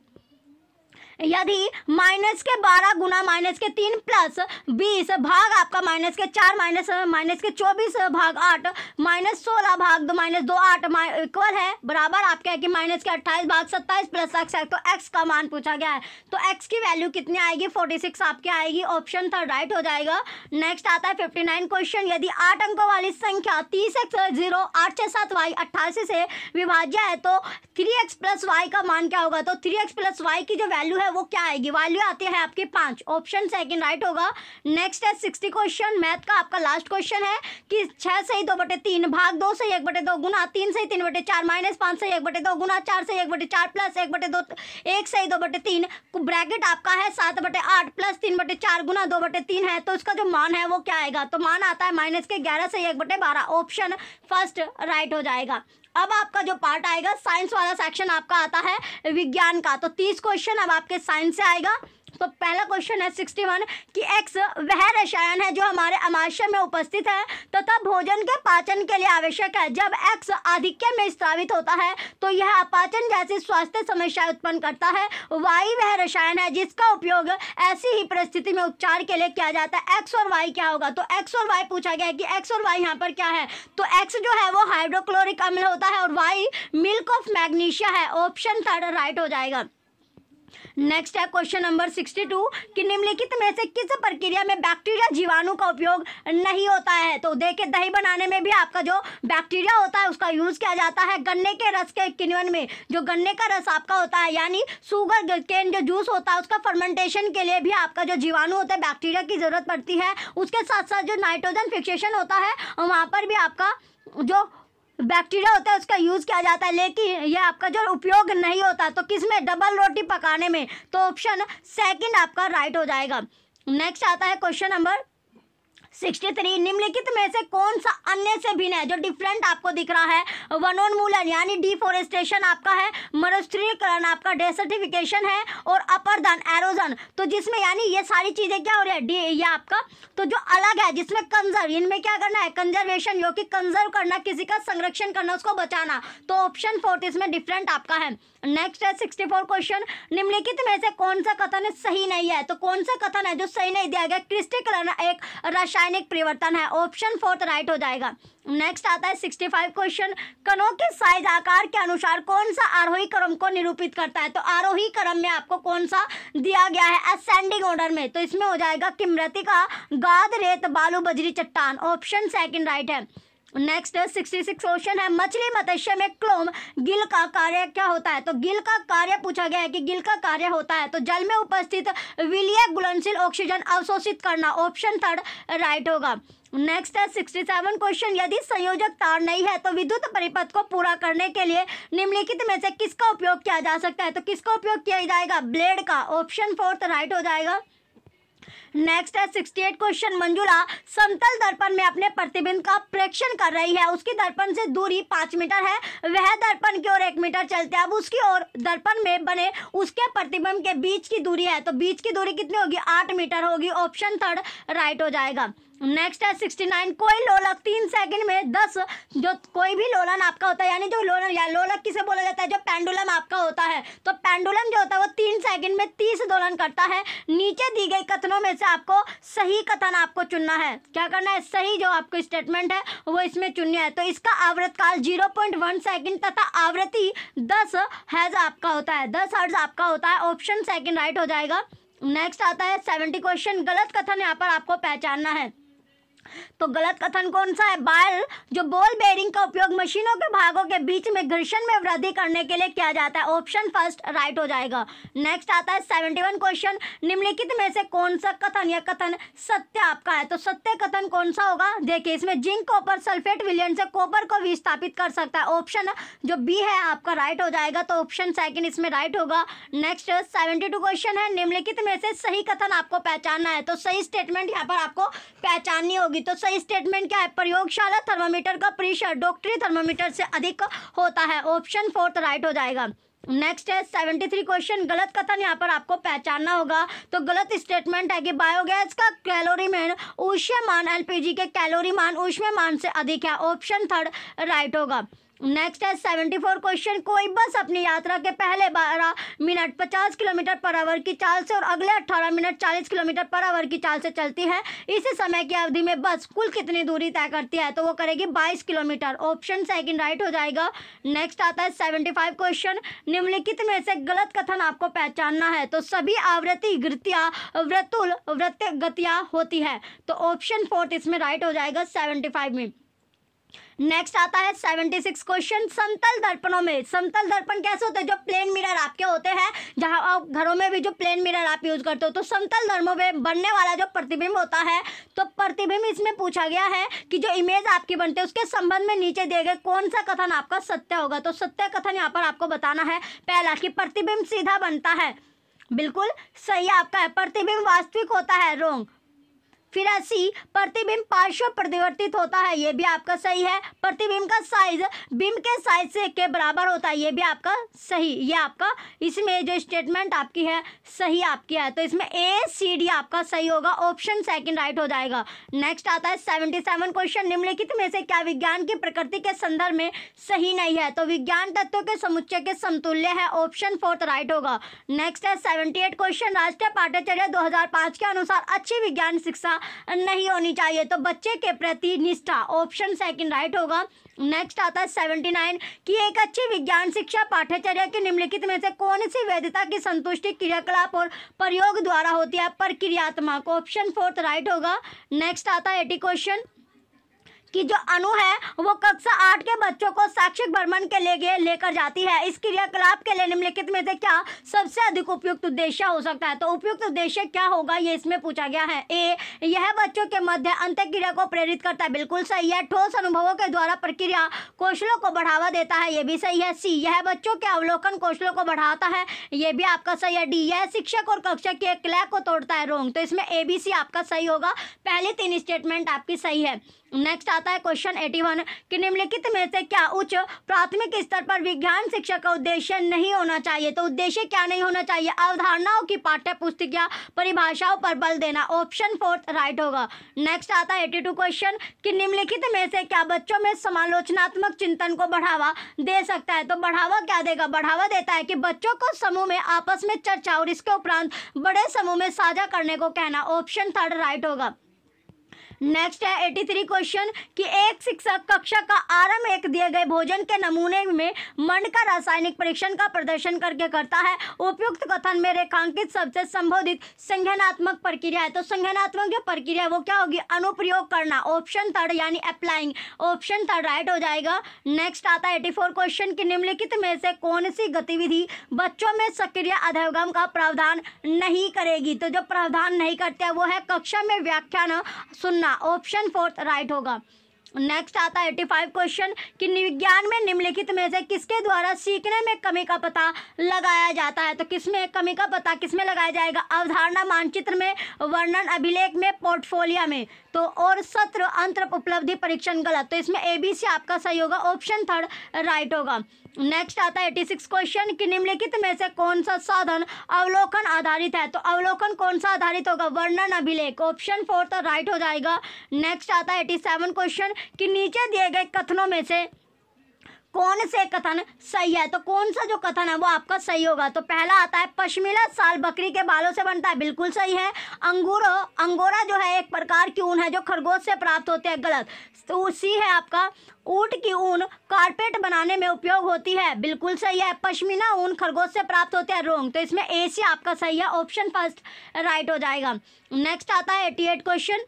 यदि माइनस के बारह गुना माइनस के तीन प्लस बीस भाग आपका माइनस के चार माइनस माइनस के चौबीस भाग आठ माइनस सोलह भाग दो माइनस दो आठ इक्वल है बराबर आपके है कि माइनस के अट्ठाईस भाग सत्ताईस प्लस एक्स है तो एक्स का मान पूछा गया है तो एक्स की वैल्यू कितनी आएगी फोर्टी सिक्स आपकी आएगी ऑप्शन थर्ड राइट हो जाएगा नेक्स्ट आता है फिफ्टी नाइन क्वेश्चन यदि आठ अंकों वाली संख्या तीस एक्स जीरो आठ छः सात वाई अट्ठासी से विभाज्य है तो थ्री एक्स प्लस वाई का मान क्या होगा तो थ्री एक्स प्लस वाई की जो वैल्यू है है वो क्या आएगी वैल्यू आती है आपकी पांच ऑप्शन सेकंड राइट होगा नेक्स्ट है सिक्सटी क्वेश्चन मैथ का आपका लास्ट क्वेश्चन है कि छह से ही दो बटे तीन भाग दो से एक बटे दो गुना तीन से ही तीन बटे चार माइनस पांच से एक बटे दो गुना चार से एक बटे चार प्लस एक बटे दो एक से ही दो बटे तीन ब्रैकेट आपका है सात बटे आठ प्लस तीन बटे चार गुना दो बटे तीन है तो इसका जो मान है वो क्या आएगा तो मान आता है माइनस के ग्यारह से एक बटे बारह ऑप्शन फर्स्ट राइट हो जाएगा अब आपका जो पार्ट आएगा साइंस वाला सेक्शन आपका आता है विज्ञान का तो तीस क्वेश्चन अब आपके साइंस से आएगा तो पहला क्वेश्चन है सिक्सटी वन कि एक्स वह रसायन है जो हमारे अमाशय में उपस्थित है तथा भोजन के पाचन के लिए आवश्यक है जब एक्स आधिक्य में स्थापित होता है तो यह अपाचन जैसी स्वास्थ्य समस्या उत्पन्न करता है वाई वह रसायन है जिसका उपयोग ऐसी ही परिस्थिति में उपचार के लिए किया जाता है एक्स और वाई क्या होगा तो एक्स और वाई पूछा गया है कि एक्स और वाई यहाँ पर क्या है तो एक्स जो है वो हाइड्रोक्लोरिक अम्ल होता है और वाई मिल्क ऑफ मैग्नीशिया है ऑप्शन थर्ड राइट हो जाएगा नेक्स्ट है क्वेश्चन नंबर सिक्सटी टू कि निम्नलिखित में से किस प्रक्रिया में बैक्टीरिया जीवाणु का उपयोग नहीं होता है तो देखे दही बनाने में भी आपका जो बैक्टीरिया होता है उसका यूज़ किया जाता है गन्ने के रस के किन्वन में जो गन्ने का रस आपका होता है यानी शुगर केन जो जूस होता है उसका फर्मेंटेशन के लिए भी आपका जो जीवाणु होता है बैक्टीरिया की ज़रूरत पड़ती है उसके साथ साथ जो नाइट्रोजन फिक्सेशन होता है वहाँ पर भी आपका जो बैक्टीरिया होता है उसका यूज़ किया जाता है लेकिन यह आपका जो उपयोग नहीं होता तो किस में डबल रोटी पकाने में तो ऑप्शन सेकंड आपका राइट हो जाएगा नेक्स्ट आता है क्वेश्चन नंबर सिक्सटी थ्री निम्नलिखित में से कौन सा अन्य से भिन्न है जो डिफरेंट आपको दिख रहा है वनोन्मूलन यानी डिफोरेस्टेशन आपका है मरुस्थलीकरण आपका डेसर्टिफिकेशन है और अपरधन एरोजन तो जिसमें यानी ये सारी चीज़ें क्या हो रही है डी ये आपका तो जो अलग है जिसमें कंजर्व इनमें क्या करना है कंजर्वेशन जो कि कंजर्व करना किसी का संरक्षण करना उसको बचाना तो ऑप्शन फोर्थ तो इसमें डिफरेंट आपका है नेक्स्ट है सिक्सटी फोर क्वेश्चन निम्नलिखित में से कौन सा कथन सही नहीं है तो कौन सा कथन है जो सही नहीं दिया गया क्रिस्टिकलन एक रासायनिक परिवर्तन है ऑप्शन फोर्थ राइट हो जाएगा नेक्स्ट आता है सिक्सटी फाइव क्वेश्चन कणों के साइज आकार के अनुसार कौन सा आरोही क्रम को निरूपित करता है तो आरोही क्रम में आपको कौन सा दिया गया है असेंडिंग ऑर्डर में तो इसमें हो जाएगा किमरती का गाद रेत बालू बजरी चट्टान ऑप्शन सेकेंड राइट है नेक्स्ट सिक्सटी सिक्स क्वेश्चन है मछली मत्स्य में क्लोम गिल का कार्य क्या होता है तो गिल का कार्य पूछा गया है कि गिल का कार्य होता है तो जल में उपस्थित विलिय गुलनशील ऑक्सीजन अवशोषित करना ऑप्शन थर्ड राइट होगा नेक्स्ट है सिक्सटी सेवन क्वेश्चन यदि संयोजक तार नहीं है तो विद्युत परिपथ को पूरा करने के लिए निम्नलिखित में से किसका उपयोग किया जा सकता है तो किसका उपयोग किया जाएगा ब्लेड का ऑप्शन फोर्थ राइट हो जाएगा नेक्स्ट है सिक्सटी एट क्वेश्चन मंजुला समतल दर्पण में अपने प्रतिबिंब का प्रेक्षण कर रही है उसकी दर्पण से दूरी पांच मीटर है वह दर्पण की ओर एक मीटर चलते अब उसकी ओर दर्पण में बने उसके प्रतिबिंब के बीच की दूरी है तो बीच की दूरी कितनी होगी आठ मीटर होगी ऑप्शन थर्ड राइट हो जाएगा नेक्स्ट है सिक्सटी नाइन कोई लोलक तीन सेकंड में दस जो कोई भी लोलन आपका होता है यानी जो लोलन या लोलक किसे बोला जाता है जो पेंडुलम आपका होता है तो पेंडुलम जो होता है वो तीन सेकंड में तीस दोलन करता है नीचे दी गई कथनों में से आपको सही कथन आपको चुनना है क्या करना है सही जो आपको स्टेटमेंट है वो इसमें चुनना है तो इसका आवृतकाल जीरो पॉइंट वन सेकेंड तथा आवृत्ति दस हैज आपका होता है दस हर्ज आपका होता है ऑप्शन सेकेंड राइट हो जाएगा नेक्स्ट आता है सेवेंटी क्वेश्चन गलत कथन यहाँ पर आपको पहचानना है तो गलत कथन कौन सा है बाल जो बॉल बेरिंग का उपयोग मशीनों के भागों के बीच में घर्षण में वृद्धि करने के लिए किया जाता है ऑप्शन फर्स्ट राइट हो जाएगा नेक्स्ट आता है सेवेंटी वन क्वेश्चन निम्नलिखित में से कौन सा कथन या कथन सत्य आपका है तो सत्य कथन कौन सा होगा देखिए इसमें जिंक कॉपर सल्फेट विलियन से कॉपर को विस्थापित कर सकता है ऑप्शन जो बी है आपका राइट हो जाएगा तो ऑप्शन सेकेंड इसमें राइट होगा नेक्स्ट सेवेंटी टू क्वेश्चन है निम्नलिखित में से सही कथन आपको पहचानना है तो सही स्टेटमेंट यहाँ पर आपको पहचाननी होगी होगी तो सही स्टेटमेंट क्या है प्रयोगशाला थर्मामीटर का प्रेशर डॉक्टरी थर्मामीटर से अधिक होता है ऑप्शन फोर्थ राइट हो जाएगा नेक्स्ट है सेवेंटी थ्री क्वेश्चन गलत कथन यहाँ पर आपको पहचानना होगा तो गलत स्टेटमेंट है कि बायोगैस का कैलोरी मैन ऊष्य मान एलपीजी के कैलोरी मान ऊष्म मान से अधिक है ऑप्शन थर्ड राइट होगा नेक्स्ट है सेवेंटी फोर क्वेश्चन कोई बस अपनी यात्रा के पहले बारह मिनट पचास किलोमीटर पर आवर की चाल से और अगले अट्ठारह मिनट चालीस किलोमीटर पर आवर की चाल से चलती है इस समय की अवधि में बस कुल कितनी दूरी तय करती है तो वो करेगी बाईस किलोमीटर ऑप्शन सेकंड राइट हो जाएगा नेक्स्ट आता है सेवेंटी फाइव क्वेश्चन निम्नलिखित में से गलत कथन आपको पहचानना है तो सभी आवृत्ति गृतिया व्रतुल व्रत गतियाँ होती है तो ऑप्शन फोर्थ इसमें राइट हो जाएगा सेवेंटी फाइव में नेक्स्ट आता है सेवेंटी सिक्स क्वेश्चन समतल दर्पणों में समतल दर्पण कैसे होते हैं जो प्लेन मिरर आपके होते हैं जहाँ आप घरों में भी जो प्लेन मिरर आप यूज करते हो तो समतल धर्मों में बनने वाला जो प्रतिबिंब होता है तो प्रतिबिंब इसमें पूछा गया है कि जो इमेज आपकी बनती है उसके संबंध में नीचे दिए गए कौन सा कथन आपका सत्य होगा तो सत्य कथन यहाँ पर आपको बताना है पहला कि प्रतिबिंब सीधा बनता है बिल्कुल सही आपका है प्रतिबिंब वास्तविक होता है रोंग ऐसी प्रतिबिंब पार्श्व परिवर्तित होता है ये भी आपका सही है प्रतिबिंब का साइज बिंब के साइज से के बराबर होता है ये भी आपका सही ये आपका इसमें जो स्टेटमेंट आपकी है सही आपकी है तो इसमें ए सी डी आपका सही होगा ऑप्शन सेकंड राइट हो जाएगा नेक्स्ट आता है सेवेंटी सेवन क्वेश्चन निम्नलिखित में से क्या विज्ञान की प्रकृति के संदर्भ में सही नहीं है तो विज्ञान तत्वों के समुच्चय के समतुल्य है ऑप्शन फोर्थ राइट होगा नेक्स्ट है सेवेंटी एट क्वेश्चन राष्ट्रीय पाठ्यचर्या पांच के अनुसार अच्छी विज्ञान शिक्षा नहीं होनी चाहिए तो बच्चे के प्रति निष्ठा ऑप्शन सेकंड राइट होगा नेक्स्ट आता है सेवेंटी नाइन कि एक अच्छी विज्ञान शिक्षा पाठ्यचर्या के निम्नलिखित में से कौन सी वैधता की संतुष्टि क्रियाकलाप और प्रयोग द्वारा होती है प्रक्रियात्मक ऑप्शन फोर्थ राइट होगा नेक्स्ट आता है एटी क्वेश्चन कि जो अनु है वो कक्षा आठ के बच्चों को शैक्षिक भ्रमण के लिए लेकर जाती है इस क्रियाकलाप के लिए निम्नलिखित में से क्या सबसे अधिक उपयुक्त उद्देश्य हो सकता है तो उपयुक्त उद्देश्य क्या होगा ये इसमें पूछा गया है ए यह बच्चों के मध्य क्रिया को प्रेरित करता है बिल्कुल सही है ठोस अनुभवों के द्वारा प्रक्रिया कौशलों को बढ़ावा देता है ये भी सही है सी यह बच्चों के अवलोकन कौशलों को बढ़ाता है ये भी आपका सही है डी यह शिक्षक और कक्षा के क्लैक को तोड़ता है रोंग तो इसमें ए बी सी आपका सही होगा पहले तीन स्टेटमेंट आपकी सही है नेक्स्ट आता है क्वेश्चन एटी वन कि निम्नलिखित में से क्या उच्च प्राथमिक स्तर पर विज्ञान शिक्षा का उद्देश्य नहीं होना चाहिए तो उद्देश्य क्या नहीं होना चाहिए अवधारणाओं की पाठ्य पुस्तक या परिभाषाओं पर बल देना ऑप्शन फोर्थ राइट होगा नेक्स्ट आता है एटी टू क्वेश्चन कि निम्नलिखित में से क्या बच्चों में समालोचनात्मक चिंतन को बढ़ावा दे सकता है तो बढ़ावा क्या देगा बढ़ावा देता है कि बच्चों को समूह में आपस में चर्चा और इसके उपरांत बड़े समूह में साझा करने को कहना ऑप्शन थर्ड राइट होगा नेक्स्ट है एटी थ्री क्वेश्चन कि एक शिक्षक कक्षा का आरंभ एक दिए गए भोजन के नमूने में मंड का रासायनिक परीक्षण का प्रदर्शन करके करता है उपयुक्त कथन में रेखांकित सबसे संबोधित संज्ञानात्मक प्रक्रिया है तो संज्ञानात्मक जो प्रक्रिया है वो क्या होगी अनुप्रयोग करना ऑप्शन थर्ड यानी अप्लाइंग ऑप्शन थर्ड राइट हो जाएगा नेक्स्ट आता है एटी क्वेश्चन की निम्नलिखित में से कौन सी गतिविधि बच्चों में सक्रिय अध्यागम का प्रावधान नहीं करेगी तो जो प्रावधान नहीं करते वो है कक्षा में व्याख्यान सुनना करना ऑप्शन फोर्थ राइट होगा नेक्स्ट आता है एट्टी फाइव क्वेश्चन कि विज्ञान में निम्नलिखित में से किसके द्वारा सीखने में कमी का पता लगाया जाता है तो किसमें कमी का पता किसमें लगाया जाएगा अवधारणा मानचित्र में वर्णन अभिलेख में पोर्टफोलिया में तो और सत्र अंतर उपलब्धि परीक्षण गलत तो इसमें ए बी सी आपका सही होगा ऑप्शन थर्ड राइट होगा नेक्स्ट आता है एटी सिक्स क्वेश्चन कि निम्नलिखित में से कौन सा साधन अवलोकन आधारित है तो अवलोकन कौन सा आधारित होगा वर्णन अभिलेख ऑप्शन फोर तो राइट हो जाएगा नेक्स्ट आता है एटी सेवन क्वेश्चन कि नीचे दिए गए कथनों में से कौन से कथन सही है तो कौन सा जो कथन है वो आपका सही होगा तो पहला आता है पश्मीला साल बकरी के बालों से बनता है बिल्कुल सही है अंगूरों अंगोरा जो है एक प्रकार की ऊन है जो खरगोश से प्राप्त होते हैं गलत तो उसी है आपका ऊँट की ऊन कारपेट बनाने में उपयोग होती है बिल्कुल सही है पश्मीना ऊन खरगोश से प्राप्त होते हैं रोंग तो इसमें ए सी आपका सही है ऑप्शन फर्स्ट राइट हो जाएगा नेक्स्ट आता है एटी एट क्वेश्चन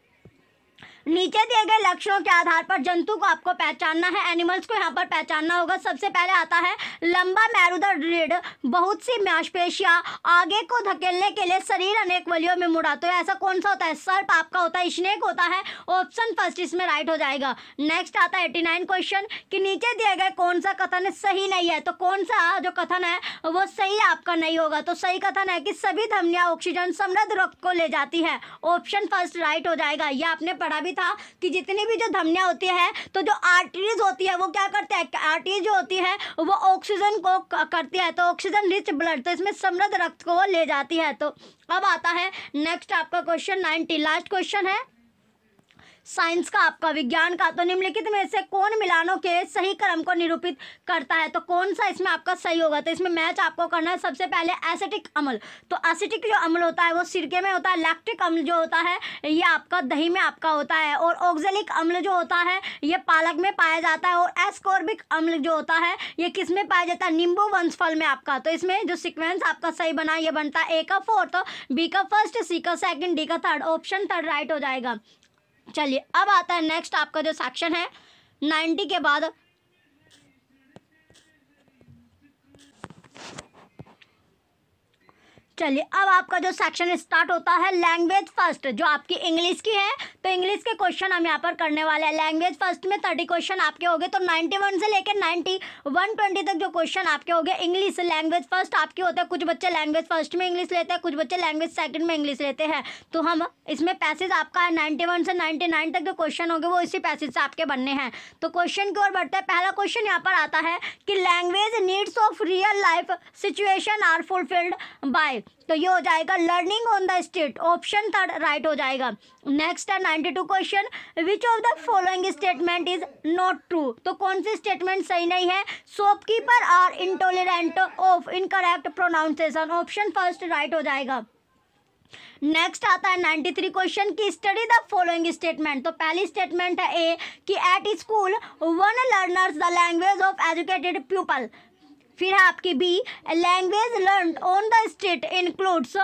नीचे दिए गए लक्षणों के आधार पर जंतु को आपको पहचानना है एनिमल्स को यहाँ पर पहचानना होगा सबसे पहले आता है लंबा मैरुदर रीढ़ बहुत सी मांसपेशिया आगे को धकेलने के लिए शरीर अनेक वलियों में मुड़ा तो ऐसा कौन सा होता है सर्प आपका होता है स्नेक होता है ऑप्शन फर्स्ट इसमें राइट हो जाएगा नेक्स्ट आता है एटी नाइन क्वेश्चन कि नीचे दिए गए कौन सा कथन सही नहीं है तो कौन सा जो कथन है वो सही आपका नहीं होगा तो सही कथन है कि सभी धमनियाँ ऑक्सीजन समृद्ध रक्त को ले जाती है ऑप्शन फर्स्ट राइट हो जाएगा यह आपने पढ़ा भी भी था कि जितनी भी जो धमनियाँ होती है तो जो आर्टरीज होती है वो क्या करते हैं आर्टरीज जो होती है वो ऑक्सीजन को करती है तो ऑक्सीजन रिच ब्लड तो इसमें समृद्ध रक्त को वो ले जाती है तो अब आता है नेक्स्ट आपका क्वेश्चन नाइनटी लास्ट क्वेश्चन है साइंस का आपका विज्ञान का तो निम्नलिखित में से कौन मिलानों के सही क्रम को निरूपित करता है तो कौन सा इसमें आपका सही होगा तो इसमें मैच आपको करना है सबसे पहले एसिटिक अम्ल तो एसिटिक जो अम्ल होता है वो सिरके में होता है लैक्टिक अम्ल जो होता है ये आपका दही में आपका होता है और ऑक्जेलिक अम्ल जो होता है ये पालक में पाया जाता है और एस्कॉर्बिक अम्ल जो होता है ये किस में पाया जाता है नींबू वंशफल में आपका तो इसमें जो सिक्वेंस आपका सही बना ये बनता है ए का फोर्थ तो बी का फर्स्ट सी का सेकेंड डी का थर्ड ऑप्शन थर्ड राइट हो जाएगा चलिए अब आता है नेक्स्ट आपका जो सेक्शन है नाइन्टी के बाद चलिए अब आपका जो सेक्शन स्टार्ट होता है लैंग्वेज फर्स्ट जो आपकी इंग्लिश की है तो इंग्लिश के क्वेश्चन हम यहाँ पर करने वाले हैं लैंग्वेज फर्स्ट में थर्टी क्वेश्चन आपके हो गए तो नाइन्टी वन से लेकर नाइन्टी वन ट्वेंटी तक जो क्वेश्चन आपके हो गए इंग्लिश लैंग्वेज फर्स्ट आपके होते हैं कुछ बच्चे लैंग्वेज फर्स्ट में इंग्लिश लेते हैं कुछ बच्चे लैंग्वेज सेकेंड में इंग्लिश लेते हैं तो हम इसमें पैसेज आपका है नाइन्टी वन से नाइन्टी नाइन तक जो क्वेश्चन होंगे वो इसी पैसेज से आपके बनने हैं तो क्वेश्चन की ओर बढ़ते हैं पहला क्वेश्चन यहाँ पर आता है कि language needs of real life situation are fulfilled by तो ये हो जाएगा learning on the state option third right हो जाएगा नेक्स्ट है ninety two question which of the following statement is not true तो कौन सी स्टेटमेंट सही नहीं है shopkeeper are intolerant of incorrect pronunciation option first right हो जाएगा नेक्स्ट आता है नाइन्टी थ्री क्वेश्चन की स्टडी द फॉलोइंग स्टेटमेंट तो पहली स्टेटमेंट है ए कि at school one learners the language of educated people फिर आपकी B language learn on the state includes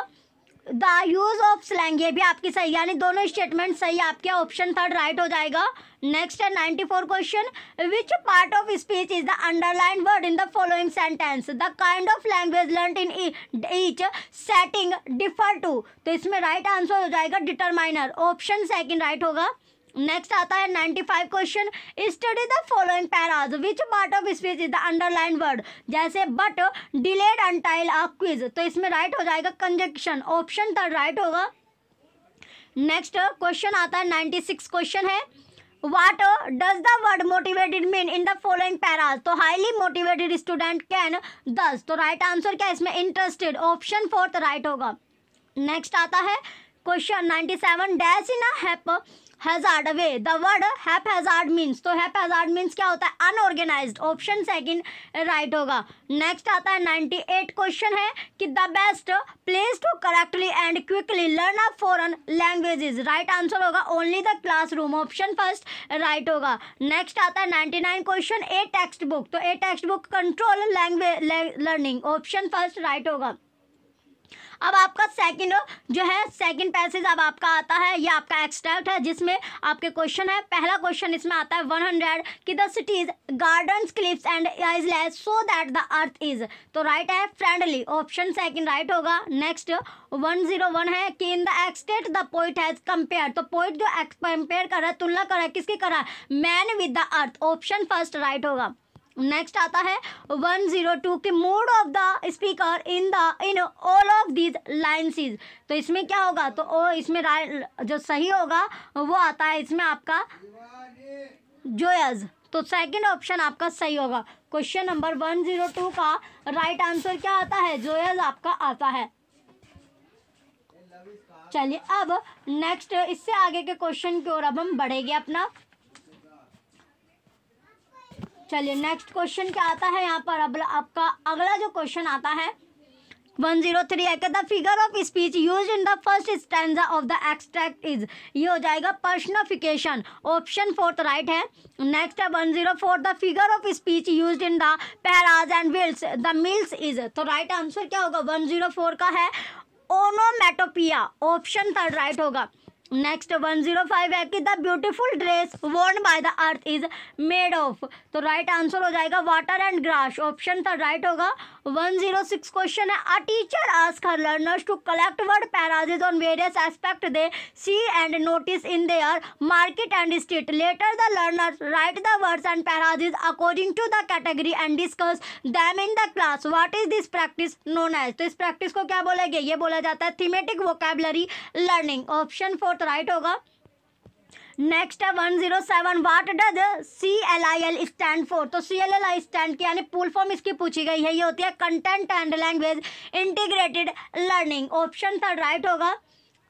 the use of slang ये भी आपकी सही यानी दोनों स्टेटमेंट सही आपके ऑप्शन थर्ड राइट हो जाएगा नेक्स्ट है ninety four question which part of speech is the underline word in the following sentence the kind of language learn in each setting differ to तो इसमें राइट right आंसर हो जाएगा determiner option second right होगा next आता है ninety five question study the following phrase which part of speech is the underline word जैसे but delayed until a quiz तो इसमें राइट right हो जाएगा कंजक्शन ऑप्शन द राइट होगा next question आता है नाइन्टी सिक्स क्वेश्चन है what does the word motivated mean in the following phrase तो हाईली मोटिवेटेड स्टूडेंट कैन दस तो राइट right आंसर क्या है इसमें इंटरेस्टेड ऑप्शन फोर्थ राइट होगा नेक्स्ट आता है question ninety seven dash in haphazard away the word haphazard means तो हैप हैजार्ड मीन्स क्या होता है अनऑर्गेनाइज ऑप्शन सेकेंड राइट होगा नेक्स्ट आता है नाइन्टी एट क्वेश्चन है कि the best place to correctly and quickly learn a foreign languages right answer होगा only the classroom option first right होगा नेक्स्ट आता है ninety nine question a textbook तो a textbook control language learning option first right होगा अब आपका second जो है सेकंड पैसेज अब आपका आता है ये आपका एक्सट्रैक्ट है जिसमें आपके क्वेश्चन है पहला क्वेश्चन इसमें आता है वन हंड्रेड कि the cities garden clips and island so that the earth is तो राइट है फ्रेंडली ऑप्शन सेकंड राइट होगा नेक्स्ट वन जीरो वन है कि in the extract the poet has compare तो पोइट जो कंपेयर कर रहा है तुलना कर रहा है किसकी कर रहा है man with the earth option first right होगा नेक्स्ट आता है वन जीरो टू के mood of the speaker in the in all of these lines तो इसमें क्या होगा तो ओ इसमें राय जो सही होगा वो आता है इसमें आपका जोयज तो सेकंड ऑप्शन आपका सही होगा question number one zero two का राइट आंसर क्या आता है जोयज आपका आता है चलिए अब नेक्स्ट इससे आगे के क्वेश्चन की ओर अब हम बढ़ेंगे अपना चलिए नेक्स्ट क्वेश्चन क्या आता है यहाँ पर अब आपका अगला जो क्वेश्चन आता है वन जीरो थ्री है the figure of speech use in the first stand of the extract is ये हो जाएगा पर्सनोफिकेशन ऑप्शन फोर्थ राइट है नेक्स्ट है one zero four the figure of speech use in the phrase and wheels the mills is तो right answer क्या होगा one zero four का है ओनोमेटोपिया ऑप्शन थर्ड राइट होगा नेक्स्ट वन जीरो फाइव है कि the beautiful dress worn by the earth is made of तो right right answer हो जाएगा वाटर एंड ग्रास ऑप्शन था राइट होगा 106 क्वेश्चन है a teacher ask her learners to collect word phrases on various aspect they see and notice in their market and state later the learners write the words and phrases according to the category and discuss them in the class what is this practice known as तो इस practice को क्या बोला गया ये बोला जाता है thematic vocabulary learning option fourth right होगा नेक्स्ट है one zero seven what does C L I L stand for तो C L L I stand की यानी फुल फॉर्म इसकी पूछी गई है ये होती है content and language integrated learning option third right होगा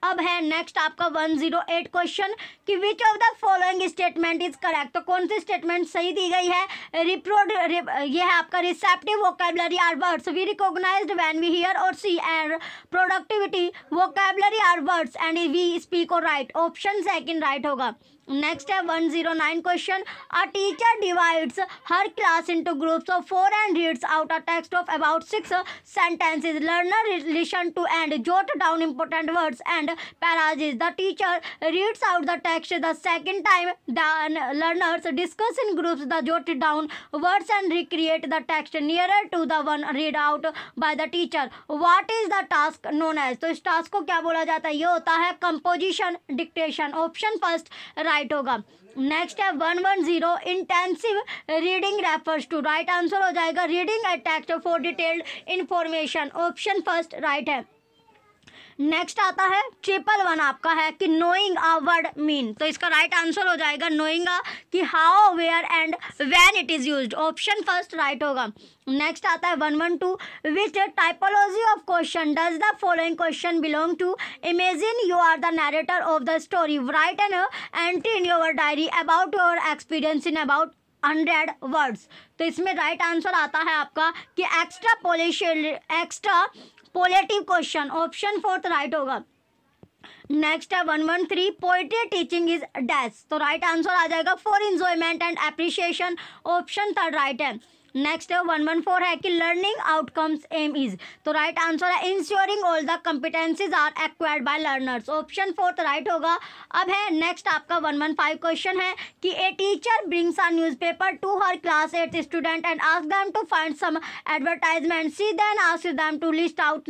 अब है नेक्स्ट आपका 108 क्वेश्चन कि which of the following statement is correct तो कौन सी स्टेटमेंट सही दी गई है रिप्रोड रिप, ये है आपका receptive vocabulary are words we recognise when we hear और see and productivity vocabulary are words and we speak और राइट ऑप्शन सेकेंड राइट होगा नेक्स्ट है one zero nine question a teacher divides her class into groups of four and reads out a text of about six sentences learner listen to and jot down important words and phrases the teacher reads out the text the second time the learners discuss in groups the jot down words and recreate the text nearer to the one read out by the teacher what is the task known as तो इस task को क्या बोला जाता है ये होता है composition dictation option first right right होगा नेक्स्ट है one one zero intensive reading refers to right answer हो जाएगा reading attacked for detailed information option first right है नेक्स्ट आता है ट्रिपल वन आपका है कि नोइंग अ वर्ड मीन तो इसका राइट right आंसर हो जाएगा नोइंग अ कि how where and when it is use option first right होगा नेक्स्ट आता है one one two which typology of question does the following question belong to imagine you are the narrator of the story write an entry in your diary about your experience in about hundred words तो इसमें right right answer आता है आपका कि extra polish extrapolative question option fourth right होगा next है one one three poetry teaching is dash तो right answer आ जाएगा for enjoyment and appreciation option third right है नेक्स्ट है वन वन फोर है कि लर्निंग आउटकम्स एम इज तो राइट आंसर है ensuring all the competencies are acquired by learners option fourth right होगा अब है नेक्स्ट आपका वन वन फाइव क्वेश्चन है कि a teacher brings a paper to her class eight student and ask them to find some advertisement she then ask them to list out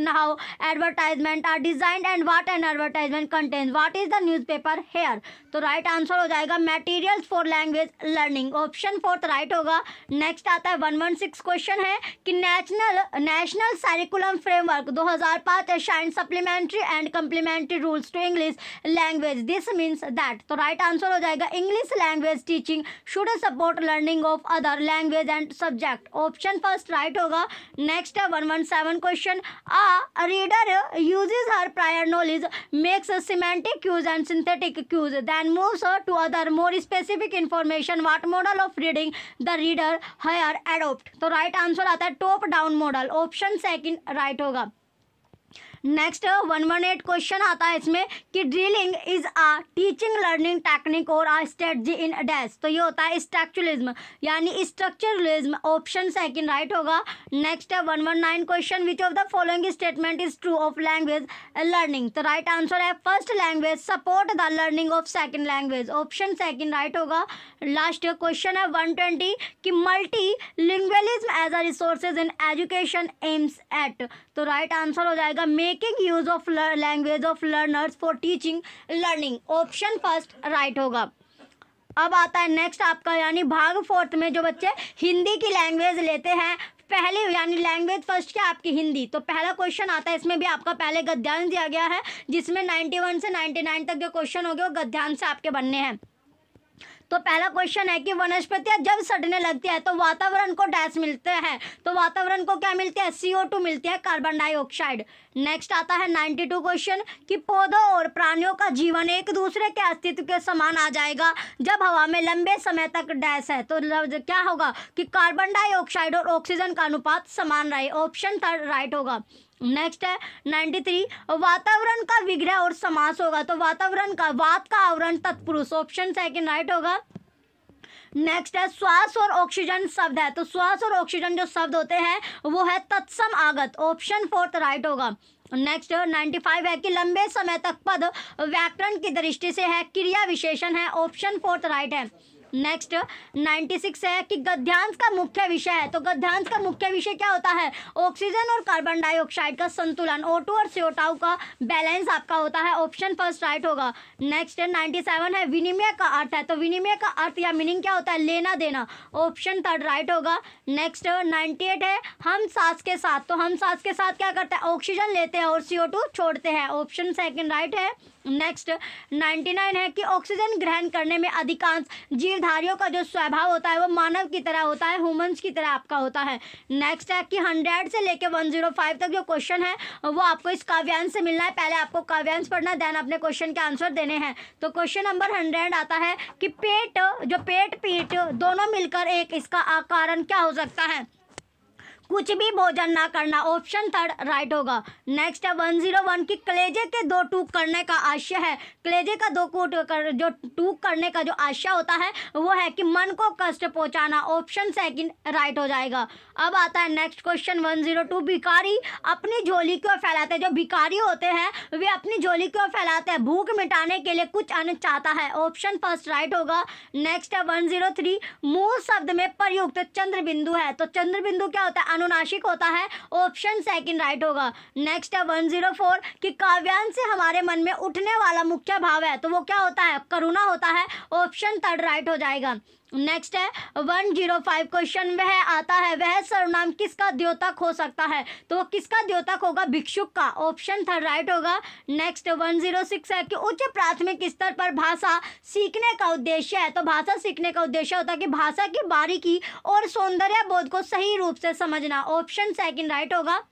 advertisement are designed and what an advertisement content what is the newspaper here तो right answer हो जाएगा materials for language learning option fourth right होगा next आता है one one six question है कि national national curriculum framework दो हज़ार पाँच shine supplementary and complementary rules to English language this means that तो राइट आंसर हो जाएगा English language teaching should support learning of other language and subject option first right होगा next है one one seven question a reader uses her prior knowledge makes semantic cues and synthetic cues then and moves her to other more specific information what model of reading the reader here adopt so right answer aata hai top down model option second right hoga next one one eight question आता है इसमें कि drilling is a teaching learning technique or a strategy in dash तो ये होता है structuralism यानी structuralism option second right होगा नेक्स्ट uh, तो है one one nine question which of the following statement is true of language learning तो right answer है first language support the learning of second language option second right होगा last question है one twenty कि multilingualism as a resources in education aims at तो right right answer हो जाएगा making use of language of learners for teaching learning option first right होगा अब आता है नेक्स्ट आपका यानी भाग फोर्थ में जो बच्चे हिंदी की लैंग्वेज लेते हैं पहले यानी लैंग्वेज फर्स्ट क्या आपकी हिंदी तो पहला क्वेश्चन आता है इसमें भी आपका पहले गद्यांश दिया गया है जिसमें 91 से 99 तक जो क्वेश्चन हो गए वो गद्यांश से आपके बनने हैं तो पहला क्वेश्चन है कि वनस्पतियाँ जब सड़ने लगती है तो वातावरण को डैस मिलते हैं तो वातावरण को क्या है सीओ सी मिलती है कार्बन डाइऑक्साइड नेक्स्ट आता है नाइन्टी क्वेश्चन कि पौधों और प्राणियों का जीवन एक दूसरे के अस्तित्व के समान आ जाएगा जब हवा में लंबे समय तक डैस है तो क्या होगा कि कार्बन डाइऑक्साइड और ऑक्सीजन का अनुपात समान रहे ऑप्शन थर्ड राइट होगा नेक्स्ट है नाइन्टी थ्री वातावरण का विग्रह और समास होगा तो वातावरण का वात का आवरण तत्पुरुष ऑप्शन सेकेंड राइट होगा नेक्स्ट है श्वास और ऑक्सीजन शब्द है तो श्वास और ऑक्सीजन जो शब्द होते हैं वो है तत्सम आगत ऑप्शन फोर्थ राइट होगा नेक्स्ट नाइन्टी फाइव है कि लंबे समय तक पद व्याकरण की दृष्टि से है क्रिया विशेषण है ऑप्शन फोर्थ राइट है नेक्स्ट 96 है कि गद्यांश का मुख्य विषय है तो गद्यांश का मुख्य विषय क्या होता है ऑक्सीजन और कार्बन डाइऑक्साइड का संतुलन ओ और सीओटाउ का बैलेंस आपका होता है ऑप्शन फर्स्ट राइट होगा नेक्स्ट है सेवन है विनिमय का अर्थ है तो विनिमय का अर्थ या मीनिंग क्या होता है लेना देना ऑप्शन थर्ड राइट होगा नेक्स्ट नाइन्टी है हम सांस के साथ तो हम सांस के साथ क्या करते हैं ऑक्सीजन लेते हैं और सीओ छोड़ते हैं ऑप्शन सेकेंड राइट है नेक्स्ट 99 है कि ऑक्सीजन ग्रहण करने में अधिकांश जीवधारियों का जो स्वभाव होता है वो मानव की तरह होता है ह्यूमंस की तरह आपका होता है नेक्स्ट है कि हंड्रेड से लेकर वन जीरो फाइव तक जो क्वेश्चन है वो आपको इस काव्यांश से मिलना है पहले आपको काव्यांश पढ़ना देन अपने क्वेश्चन के आंसर देने हैं तो क्वेश्चन नंबर हंड्रेड आता है कि पेट जो पेट पीठ दोनों मिलकर एक इसका कारण क्या हो सकता है कुछ भी भोजन ना करना ऑप्शन थर्ड राइट होगा नेक्स्ट है वन जीरो वन की कलेजे के दो टूक करने का आशय है कलेजे का दो कूट कर जो टूक करने का जो आशय होता है वो है कि मन को कष्ट पहुंचाना ऑप्शन सेकंड राइट हो जाएगा अब आता है next question one zero two भिकारी अपनी झोली क्यों फैलाते हैं जो भिकारी होते हैं वे अपनी झोली क्यों फैलाते हैं भूख मिटाने के लिए कुछ अन्न चाहता है ऑप्शन फर्स्ट राइट होगा नेक्स्ट है वन जीरो थ्री मूल शब्द में प्रयुक्त चंद्र बिंदु है तो चंद्र बिंदु क्या होता है अनुनाशिक होता है ऑप्शन सेकंड राइट होगा नेक्स्ट है वन जीरो फोर कि काव्यांश से हमारे मन में उठने वाला मुख्य भाव है तो वो क्या होता है करुणा होता है ऑप्शन थर्ड राइट हो जाएगा नेक्स्ट है वन जीरो फाइव क्वेश्चन वह आता है वह सर्वनाम किसका द्योतक हो सकता है तो किसका द्योतक होगा भिक्षुक का ऑप्शन थर्ड राइट होगा नेक्स्ट वन जीरो सिक्स है कि उच्च प्राथमिक स्तर पर भाषा सीखने का उद्देश्य है तो भाषा सीखने का उद्देश्य होता है कि भाषा की बारीकी और सौंदर्य बोध को सही रूप से समझना ऑप्शन सेकेंड राइट होगा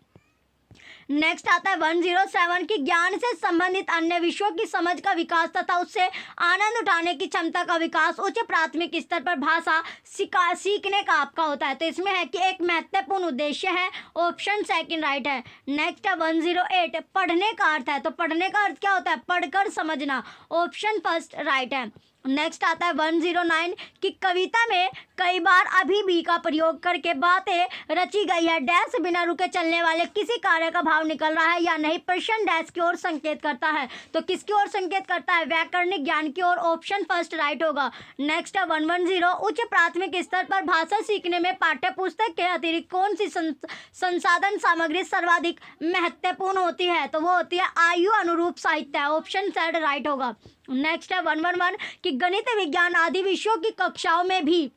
नेक्स्ट आता है वन जीरो सेवन की ज्ञान से संबंधित अन्य विषयों की समझ का विकास तथा उससे आनंद उठाने की क्षमता का विकास उच्च प्राथमिक स्तर पर भाषा सीखने का आपका होता है तो इसमें है कि एक महत्वपूर्ण उद्देश्य है ऑप्शन सेकंड राइट है नेक्स्ट है वन जीरो एट पढ़ने का अर्थ है तो पढ़ने का अर्थ क्या होता है पढ़कर समझना ऑप्शन फर्स्ट राइट है नेक्स्ट आता है वन जीरो नाइन कि कविता में कई बार अभी भी का प्रयोग करके बातें रची गई है डैश बिना रुके चलने वाले किसी कार्य का भाव निकल रहा है या नहीं प्रश्न डैश की ओर संकेत करता है तो किसकी ओर संकेत करता है व्याकरणिक ज्ञान की ओर ऑप्शन फर्स्ट राइट होगा नेक्स्ट है वन वन जीरो उच्च प्राथमिक स्तर पर भाषा सीखने में पाठ्य पुस्तक के अतिरिक्त कौन सी संसाधन सामग्री सर्वाधिक महत्वपूर्ण होती है तो वो होती है आयु अनुरूप साहित्य ऑप्शन थर्ड राइट होगा नेक्स्ट है वन वन वन की गणित विज्ञान आदि विषयों की कक्षाओं में भी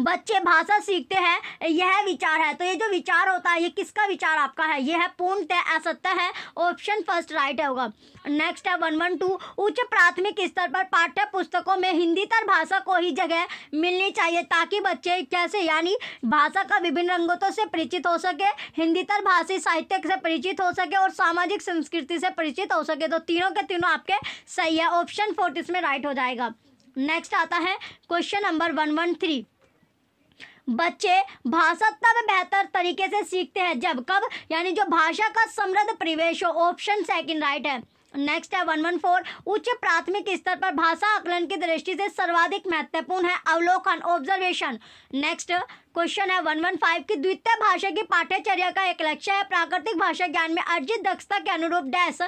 बच्चे भाषा सीखते हैं यह विचार है तो ये जो विचार होता है ये किसका विचार आपका है यह है पूर्णतः असत्य है ऑप्शन फर्स्ट राइट होगा नेक्स्ट है वन वन टू उच्च प्राथमिक स्तर पर पाठ्य पुस्तकों में हिंदी तर भाषा को ही जगह मिलनी चाहिए ताकि बच्चे कैसे यानी भाषा का विभिन्न रंगतों तो से परिचित हो सके हिंदी तर भाषी साहित्य से परिचित हो सके और सामाजिक संस्कृति से परिचित हो सके तो तीनों के तीनों आपके सही है ऑप्शन फोर्थ इसमें राइट हो जाएगा नेक्स्ट आता है question number one one three बच्चे भाषा तब बेहतर तरीके से सीखते हैं जब कब यानी जो भाषा का समृद्ध परिवेश हो ऑप्शन सेकंड राइट है नेक्स्ट है वन वन फोर उच्च प्राथमिक स्तर पर भाषा आकलन की दृष्टि से सर्वाधिक महत्वपूर्ण है अवलोकन ऑब्जर्वेशन नेक्स्ट क्वेश्चन है वन वन फाइव की द्वितीय भाषा की पाठ्यचर्या का एक लक्ष्य है प्राकृतिक भाषा ज्ञान में अर्जित दक्षता के अनुरूप डैश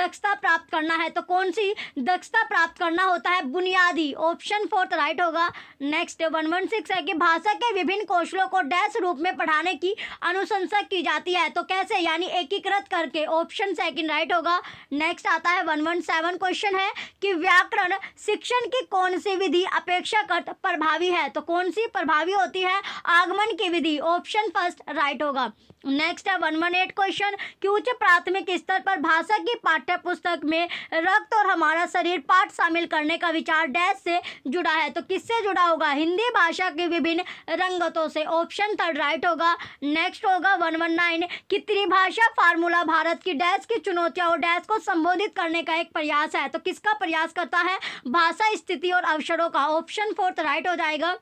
दक्षता प्राप्त करना है तो कौन सी दक्षता प्राप्त करना होता है बुनियादी ऑप्शन फोर्थ राइट होगा नेक्स्ट वन वन सिक्स है कि भाषा के विभिन्न कौशलों को डैश रूप में पढ़ाने की अनुशंसा की जाती है तो कैसे यानी एकीकृत करके ऑप्शन सेकेंड राइट होगा नेक्स्ट आता है वन वन सेवन क्वेश्चन है कि व्याकरण शिक्षण की कौन सी विधि अपेक्षाकृत प्रभावी है तो कौन सी प्रभावी होती है आगमन की विधि ऑप्शन फर्स्ट राइट होगा नेक्स्ट है वन वन एट क्वेश्चन कि उच्च प्राथमिक स्तर पर भाषा की पाठ्य पुस्तक में रक्त और हमारा शरीर पाठ शामिल करने का विचार डैश से जुड़ा है तो किससे जुड़ा होगा हिंदी भाषा के विभिन्न रंगतों से ऑप्शन थर्ड राइट होगा नेक्स्ट होगा वन वन नाइन कि त्रिभाषा फार्मूला भारत की डैश की चुनौतियाँ और डैश को संबोधित करने का एक प्रयास है तो किसका प्रयास करता है भाषा स्थिति और अवसरों का ऑप्शन फोर्थ राइट हो जाएगा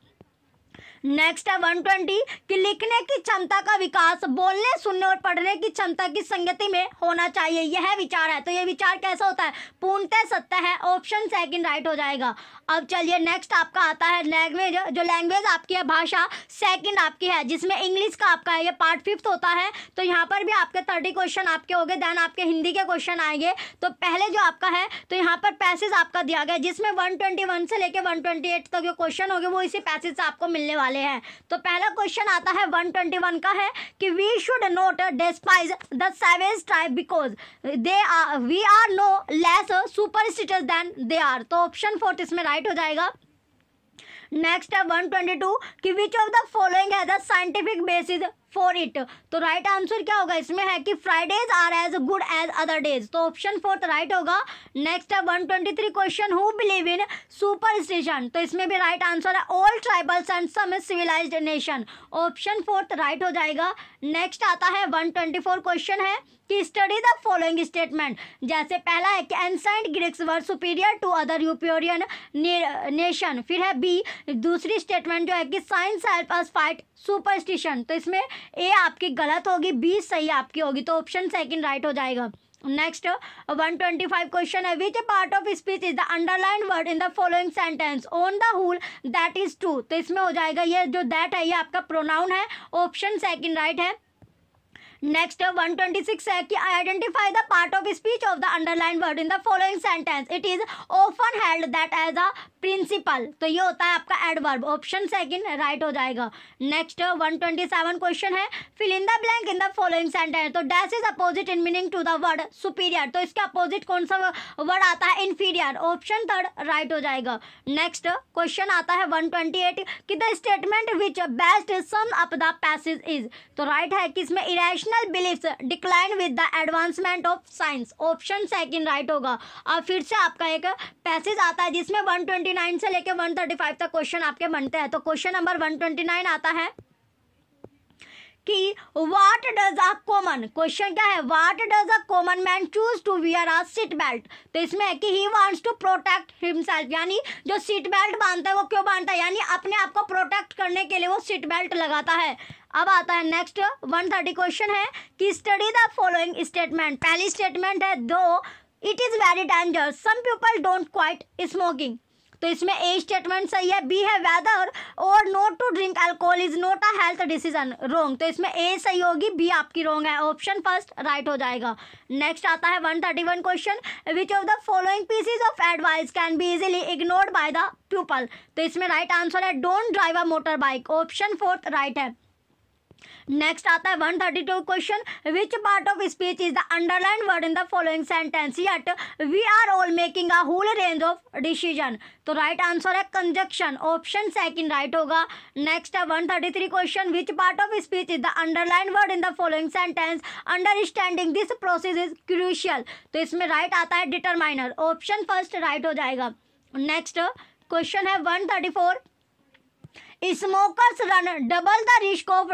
नेक्स्ट है वन ट्वेंटी कि लिखने की क्षमता का विकास बोलने सुनने और पढ़ने की क्षमता की संगति में होना चाहिए यह विचार है तो यह विचार कैसा होता है पूर्णतः सत्य है ऑप्शन सेकंड राइट हो जाएगा अब चलिए नेक्स्ट आपका आता है लैंग्वेज जो लैंग्वेज आपकी है भाषा सेकंड आपकी है जिसमें इंग्लिश का आपका है ये पार्ट फिफ्थ होता है तो यहाँ पर भी आपके थर्टी क्वेश्चन आपके हो गए देन आपके हिंदी के क्वेश्चन आएंगे तो पहले जो आपका है तो यहाँ पर पैसेज आपका दिया गया जिसमें वन से लेकर वन तक जो क्वेश्चन हो गए वो इसी पैसेज से आपको मिलने वाले वाले हैं तो पहला क्वेश्चन आता है 121 का है कि we should not despise the savage tribe because they are we are no less superstitious than they are तो ऑप्शन फोर्थ इसमें राइट हो जाएगा नेक्स्ट है 122 कि which of the following has a scientific basis for it तो right right answer क्या होगा इसमें है कि Fridays are as good as other days तो ऑप्शन फोर्थ राइट होगा नेक्स्ट है one twenty three question who believe in superstition तो इसमें भी राइट आंसर है all tribals and some civilised nation option fourth right हो जाएगा next आता है वन ट्वेंटी फोर क्वेश्चन है कि स्टडी द फॉलोइंग स्टेटमेंट जैसे पहला है कि ancient Greeks were superior to other यूपियोरियन नेशन फिर है बी दूसरी स्टेटमेंट जो है कि science help us fight superstition तो इसमें ए आपकी गलत होगी बी सही आपकी होगी तो ऑप्शन सेकंड राइट हो जाएगा next one twenty five question है which part of speech is the underline word in the following sentence on the whole that is true तो इसमें हो जाएगा ये जो दैट है ये आपका प्रोनाउन है ऑप्शन सेकेंड राइट है नेक्स्ट वन ट्वेंटी सिक्स है कि identify the part of speech of the underline word in the following sentence it is often held that as a principle तो ये होता है आपका एडवर्ब ऑप्शन सेकंड राइट हो जाएगा नेक्स्ट 127 क्वेश्चन है fill in the blank in the following sentence तो dash is opposite in meaning to the word superior तो इसके अपोजिट कौन सा वर्ड आता है इन्फीरियर ऑप्शन थर्ड राइट हो जाएगा नेक्स्ट क्वेश्चन आता है 128 कि the statement which best sum up the passage is तो राइट है कि इसमें irrational belief decline with the advancement of science option second right होगा और फिर से आपका एक पैसेज आता है जिसमें वन 129 से लेकर 135 तक क्वेश्चन आपके बनते हैं तो क्वेश्चन नंबर 129 आता है कि what does a common question क्या है what does a common man choose to wear a seat belt तो इसमें है कि he wants to protect himself यानी जो सीट बेल्ट बांधता है वो क्यों बांधता है यानी अपने आप को प्रोटेक्ट करने के लिए वो सीट बेल्ट लगाता है अब आता है नेक्स्ट वन थर्टी क्वेश्चन है कि स्टडी द फॉलोइंग स्टेटमेंट पहली स्टेटमेंट है though it is very danger some people don't quit smoking तो इसमें ए स्टेटमेंट सही है बी है whether or not to drink alcohol is not a health decision wrong तो इसमें ए सही होगी बी आपकी रॉन्ग है ऑप्शन फर्स्ट राइट हो जाएगा नेक्स्ट आता है one thirty one question which of the following pieces of advice can be easily ignored by the people तो इसमें राइट आंसर है don't drive a motorbike option fourth right है next आता है one thirty two question which part of speech is the underline word in the following sentence yet we are all making a whole range of decision तो right answer है conjunction option second right होगा next है one thirty three question which part of speech is the underline word in the following sentence understanding this process is crucial तो इसमें right right आता है determiner option first right हो जाएगा next question है one thirty four smokers run double the risk of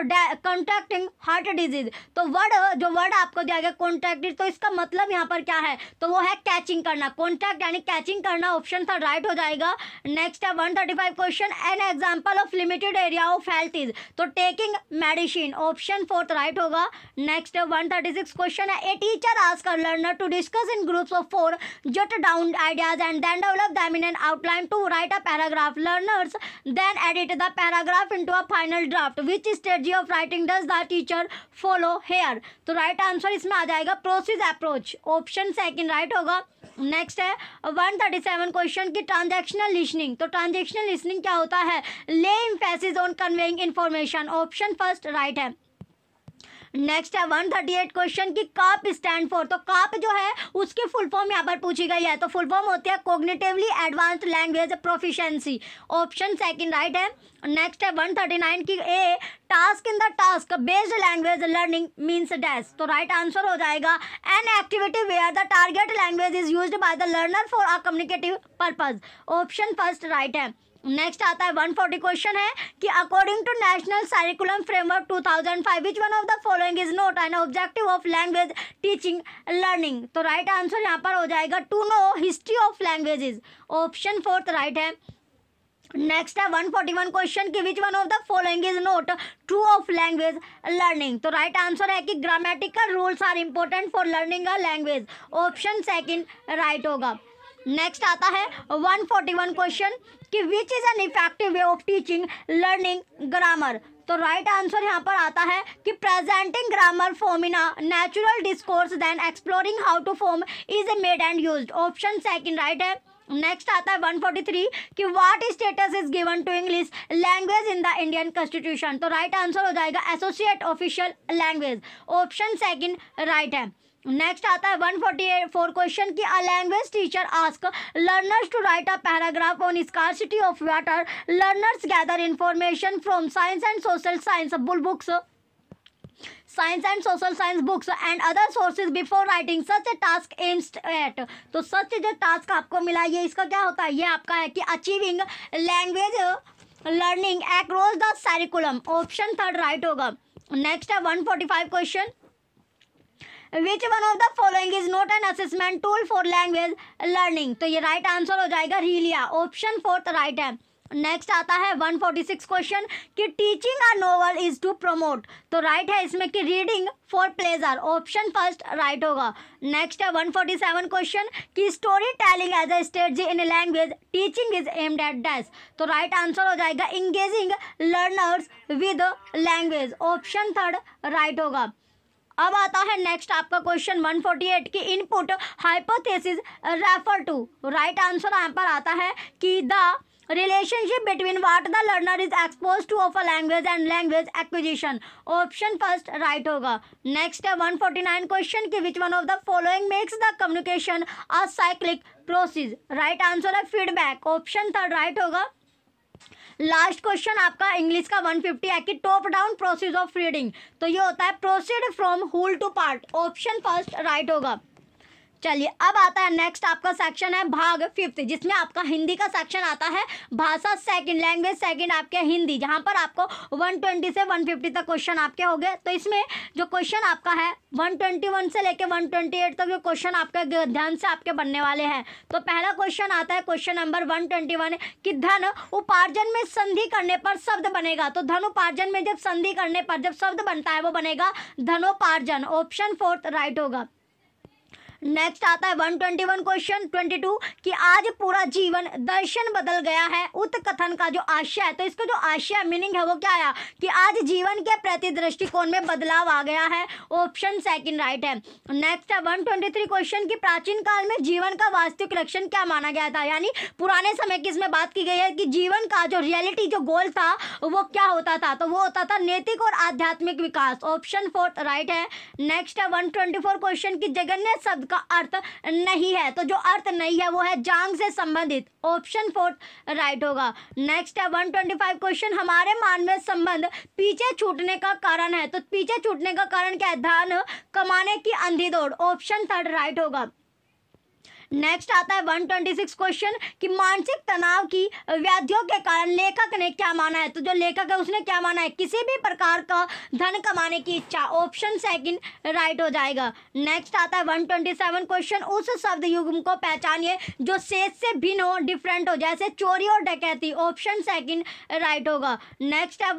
contacting heart disease तो word जो word आपको दिया गया कॉन्टैक्टेड तो इसका मतलब यहाँ पर क्या है तो वो है कैचिंग करना कॉन्टैक्ट यानी कैचिंग करना ऑप्शन था राइट हो जाएगा नेक्स्ट है one thirty five question an example of limited area of health is तो taking medicine option fourth right होगा next one thirty six question है ए टीचर आज her learners to discuss in groups of four jot down ideas and then develop them in an outline to write a paragraph learners then edit the paragraph into a final draft which stage of writing does the teacher follow here तो right answer इसमें आ जाएगा process approach option second right होगा next है one thirty seven question की transactional listening तो transactional listening क्या होता है lay emphasis on conveying information option first right है नेक्स्ट है वन थर्टी एट क्वेश्चन की काप स्टैंड फॉर तो काप जो है उसकी फुल फॉर्म यहाँ पर पूछी गई है तो फुल फॉर्म होती है cognitively advanced language proficiency option second right है नेक्स्ट है वन थर्टी नाइन की a task in the task based language learning means dash तो राइट आंसर हो जाएगा an activity where the target language is use by the learner for a communicative purpose option first right है next आता है one forty question है कि according to national curriculum framework five which one of the following is not an objective of language teaching learning तो right answer यहाँ पर हो जाएगा to know history of languages option fourth right है next है one question की which one of the following is not true of language learning तो right right answer है कि grammatical rules are important for learning a language option second right होगा next आता है 141 question कि which is an effective way of teaching learning grammar तो right right answer यहाँ पर आता है कि presenting grammar form in natural discourse then exploring how to form is a made and use option second right है next आता है 143 कि what status is given to English language in the Indian constitution तो right right answer हो जाएगा associate official language option second right है next आता है वन फोर्टी फोर क्वेश्चन की अ language teacher asks learners to write a paragraph on scarcity of water learners gather information from science and social science bull books science and social science books and other sources before writing such a task aims at तो सच जो task आपको मिला ये इसका क्या होता है ये आपका है कि achieving language learning across the curriculum option third right होगा नेक्स्ट है one forty five question which one of the following is not an assessment tool for language learning तो ये राइट right आंसर हो जाएगा रीलिया ऑप्शन फोर्थ राइट है next आता है 146 question कि teaching a novel is to promote तो right है इसमें कि reading for pleasure option first right होगा नेक्स्ट है 147 क्वेश्चन कि story telling as a strategy in language teaching is aimed at dash तो राइट आंसर हो जाएगा engaging learners with language option third right होगा अब आता है नेक्स्ट आपका क्वेश्चन वन फोर्टी एट की input hypothesis refer to right answer यहाँ पर आता है कि the relationship between what the learner is expose to of a language and language acquisition option first right होगा नेक्स्ट है वन फोर्टी नाइन क्वेश्चन की which one of the following makes the communication a cyclic process right answer है feedback option third right होगा last question आपका English का 150 fifty है कि top down process of reading तो ये होता है proceed from whole to part option first right होगा चलिए अब आता है नेक्स्ट आपका सेक्शन है भाग फिफ्थ जिसमें आपका हिंदी का सेक्शन आता है भाषा सेकंड लैंग्वेज सेकंड आपके हिंदी जहां पर आपको 120 से 150 तक क्वेश्चन आपके हो गए तो इसमें जो क्वेश्चन आपका है 121 से लेकर 128 तक जो क्वेश्चन आपके ध्यान से आपके बनने वाले हैं तो पहला क्वेश्चन आता है क्वेश्चन नंबर वन की धन उपार्जन में संधि करने पर शब्द बनेगा तो धन उपार्जन में जब संधि करने पर जब शब्द बनता है वो बनेगा धनोपार्जन ऑप्शन फोर्थ राइट होगा नेक्स्ट आता है 121 क्वेश्चन टू कि आज पूरा जीवन दर्शन बदल गया है उत्कथन का जो आशय है तो इसका जो आशय मीनिंग है वो क्या आया कि आज जीवन के प्रति दृष्टिकोण में बदलाव आ गया है ऑप्शन सेकंड राइट है नेक्स्ट है 123 क्वेश्चन की प्राचीन काल में जीवन का वास्तविक लक्षण क्या माना गया था यानी पुराने समय की इसमें बात की गई है कि जीवन का जो रियलिटी जो गोल था वो क्या होता था तो वो होता था नैतिक और आध्यात्मिक विकास ऑप्शन फोर्थ राइट है नेक्स्ट है फोर क्वेश्चन की जगन्य शब्द का अर्थ नहीं है तो जो अर्थ नहीं है वो है जांग से संबंधित ऑप्शन फोर्थ राइट होगा नेक्स्ट है फाइव क्वेश्चन हमारे मानवीय संबंध पीछे छूटने का कारण है तो पीछे छूटने का कारण क्या है धन कमाने की अंधी दौड़ ऑप्शन थर्ड राइट होगा नेक्स्ट आता है 126 क्वेश्चन कि मानसिक तनाव की व्याधियों के कारण लेखक ने क्या माना है तो जो लेखक है उसने क्या माना है किसी भी प्रकार का धन कमाने की इच्छा ऑप्शन सेकंड राइट हो जाएगा नेक्स्ट आता है 127 क्वेश्चन उस शब्द युग्म को पहचानिए जो शेष से भिन्न हो डिफरेंट हो जैसे चोरी और डकैती ऑप्शन सेकंड राइट होगा नेक्स्ट है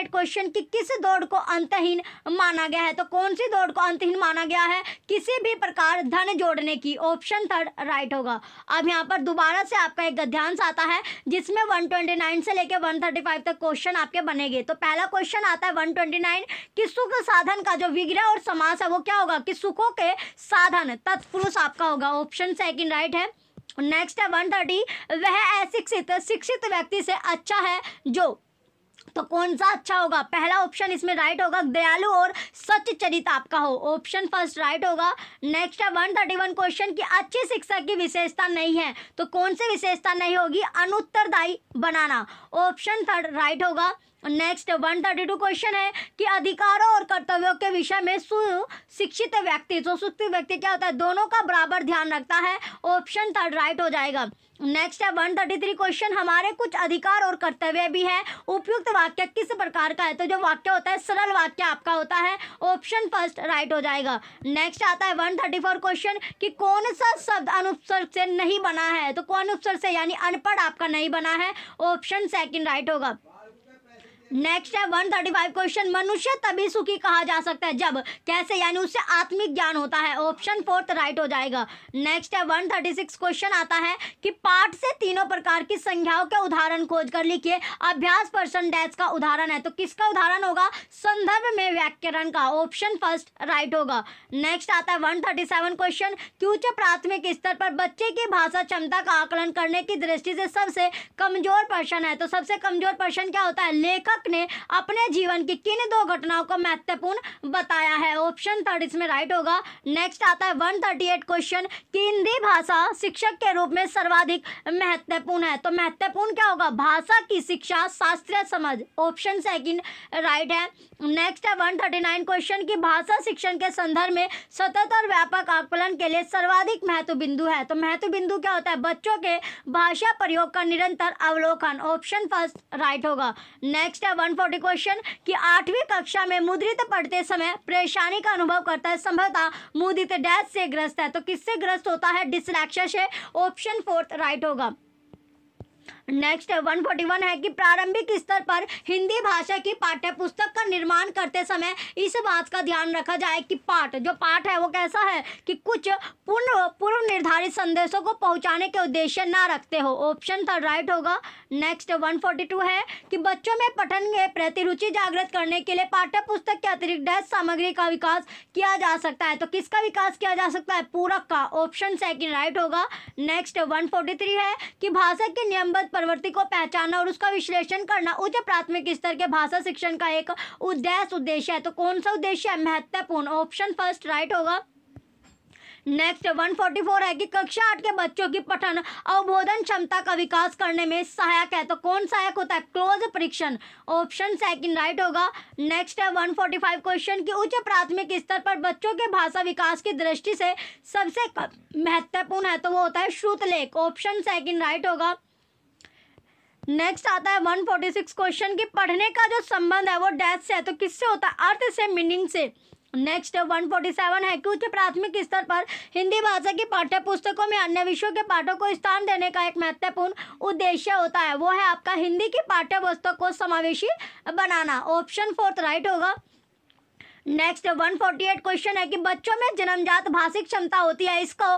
एट क्वेश्चन की किस दौड़ को अंतहीन माना गया है तो कौन सी दौड़ को अंतहीन माना गया है किसी भी प्रकार धन जोड़ने की ऑप्शन थर्ड थर्ड राइट होगा अब यहाँ पर दोबारा से आपका एक गद्यांश आता है जिसमें वन ट्वेंटी नाइन से लेकर वन थर्टी फाइव तक क्वेश्चन आपके बनेंगे तो पहला क्वेश्चन आता है वन ट्वेंटी नाइन कि सुख साधन का जो विग्रह और समास है वो क्या होगा कि सुखों के साधन तत्पुरुष आपका होगा ऑप्शन सेकेंड राइट है नेक्स्ट है वन थर्टी वह अशिक्षित शिक्षित व्यक्ति से अच्छा है जो तो कौन सा अच्छा होगा पहला ऑप्शन इसमें राइट होगा दयालु और सच चरित आपका हो ऑप्शन फर्स्ट राइट होगा नेक्स्ट है वन थर्टी वन क्वेश्चन की अच्छी शिक्षा की विशेषता नहीं है तो कौन सी विशेषता नहीं होगी अनुत्तरदायी बनाना ऑप्शन थर्ड राइट होगा next one thirty two question है कि अधिकारों और कर्तव्यों के विषय में सुशिक्षित व्यक्ति जो शिक्षित व्यक्ति क्या होता है दोनों का बराबर ध्यान रखता है ऑप्शन थर्ड राइट हो जाएगा नेक्स्ट है वन थर्टी थ्री क्वेश्चन हमारे कुछ अधिकार और कर्तव्य भी है उपयुक्त वाक्य किस प्रकार का है तो जो वाक्य होता है सरल वाक्य आपका होता है ऑप्शन फर्स्ट राइट हो जाएगा नेक्स्ट आता है वन थर्टी फोर क्वेश्चन कि कौन सा शब्द अनुपसर से नहीं बना है तो कौन उपसर्ग से यानी अनपढ़ आपका नहीं बना है ऑप्शन सेकेंड राइट होगा नेक्स्ट है वन थर्टी फाइव क्वेश्चन मनुष्य तभी सुखी कहा जा सकता है जब कैसे यानी उससे आत्मिक ज्ञान होता है ऑप्शन फोर्थ राइट हो जाएगा नेक्स्ट है वन थर्टी सिक्स क्वेश्चन आता है कि पाठ से तीनों प्रकार की संख्याओं के उदाहरण खोज कर लिखिए अभ्यास पर्सन डैश का उदाहरण है तो किसका उदाहरण होगा संदर्भ में व्याकरण का ऑप्शन फर्स्ट राइट होगा नेक्स्ट आता है वन थर्टी सेवन क्वेश्चन की उच्च प्राथमिक स्तर पर बच्चे की भाषा क्षमता का आकलन करने की दृष्टि से सबसे कमजोर पर्सन है तो सबसे कमजोर पर्सन क्या होता है लेखक लेखक ने अपने जीवन की किन दो घटनाओं को महत्वपूर्ण बताया है ऑप्शन थर्ड इसमें राइट होगा नेक्स्ट आता है वन थर्टी एट क्वेश्चन की हिंदी भाषा शिक्षक के रूप में सर्वाधिक महत्वपूर्ण है तो महत्वपूर्ण क्या होगा भाषा की शिक्षा शास्त्रीय समझ ऑप्शन सेकेंड राइट है नेक्स्ट है वन थर्टी नाइन क्वेश्चन की भाषा शिक्षण के संदर्भ में सतत और व्यापक आकलन के लिए सर्वाधिक महत्व बिंदु है तो महत्व बिंदु क्या होता है बच्चों के भाषा प्रयोग का निरंतर अवलोकन ऑप्शन फर्स्ट राइट होगा नेक्स्ट है वन फोर्टी क्वेश्चन की आठवीं कक्षा में मुद्रित पढ़ते समय परेशानी का अनुभव करता है संभवतः मुद्रित डैश से ग्रस्त है तो किससे ग्रस्त होता है डिसलैक्शा से ऑप्शन फोर्थ राइट होगा नेक्स्ट वन फोर्टी वन है कि प्रारंभिक स्तर पर हिंदी भाषा की पाठ्य पुस्तक का निर्माण करते समय इस बात का ध्यान रखा जाए कि पाठ जो पाठ है वो कैसा है कि कुछ पूर्ण पूर्व निर्धारित संदेशों को पहुंचाने के उद्देश्य ना रखते हो ऑप्शन थर्ड राइट होगा नेक्स्ट 142 है कि बच्चों में पठन के प्रति रुचि जागृत करने के लिए पाठ्य पुस्तक के अतिरिक्त डेस्क सामग्री का विकास किया जा सकता है तो किसका विकास किया जा सकता है पूरक का ऑप्शन सेकंड राइट होगा नेक्स्ट 143 है कि भाषा के नियमबद्ध प्रवृत्ति को पहचानना और उसका विश्लेषण करना उच्च प्राथमिक स्तर के भाषा शिक्षण का एक उद्देश्य उद्देश्य है तो कौन सा उद्देश्य है महत्वपूर्ण ऑप्शन फर्स्ट राइट होगा नेक्स्ट 144 है कि कक्षा आठ के बच्चों की पठन अवबोधन क्षमता का विकास करने में सहायक है तो कौन सहायक होता है क्लोज परीक्षण ऑप्शन सेकंड राइट होगा नेक्स्ट है 145 क्वेश्चन की उच्च प्राथमिक स्तर पर बच्चों के भाषा विकास की दृष्टि से सबसे महत्वपूर्ण है तो वो होता है श्रुतलेख ऑप्शन सेकेंड राइट होगा नेक्स्ट आता है वन फोर्टी सिक्स क्वेश्चन की पढ़ने का जो संबंध है वो डेथ से है तो किससे होता है अर्थ से मीनिंग से नेक्स्ट 147 है कि उच्च प्राथमिक स्तर पर हिंदी भाषा की पाठ्य पुस्तकों में अन्य विषयों के पाठों को स्थान देने का एक महत्वपूर्ण उद्देश्य होता है वो है आपका हिंदी की पाठ्य पुस्तक को समावेशी बनाना ऑप्शन फोर्थ राइट होगा नेक्स्ट 148 क्वेश्चन है कि बच्चों में जन्मजात भाषिक क्षमता होती है इसको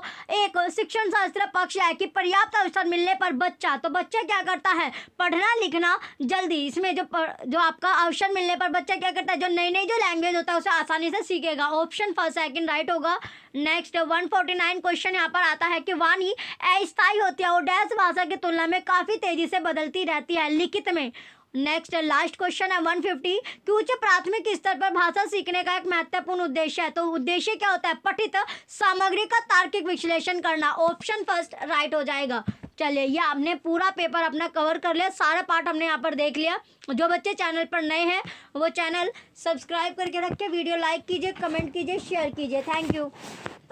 एक शिक्षण शास्त्र पक्ष है कि पर्याप्त अवसर मिलने पर बच्चा तो बच्चा क्या करता है पढ़ना लिखना जल्दी इसमें जो पर, जो आपका अवसर मिलने पर बच्चा क्या करता है जो नई नई जो लैंग्वेज होता है उसे आसानी से सीखेगा ऑप्शन फर्स्ट सेकेंड राइट होगा नेक्स्ट नाइन क्वेश्चन यहाँ पर आता है कि वाणी अस्थायी होती है और डैश भाषा की तुलना में काफ़ी तेज़ी से बदलती रहती है लिखित में नेक्स्ट लास्ट क्वेश्चन है वन फिफ्टी कि उच्च प्राथमिक स्तर पर भाषा सीखने का एक महत्वपूर्ण उद्देश्य है तो उद्देश्य क्या होता है पठित सामग्री का तार्किक विश्लेषण करना ऑप्शन फर्स्ट राइट हो जाएगा चलिए ये आपने पूरा पेपर अपना कवर कर लिया सारा पार्ट हमने यहाँ पर देख लिया जो बच्चे चैनल पर नए हैं वो चैनल सब्सक्राइब करके रख के वीडियो लाइक कीजिए कमेंट कीजिए शेयर कीजिए थैंक यू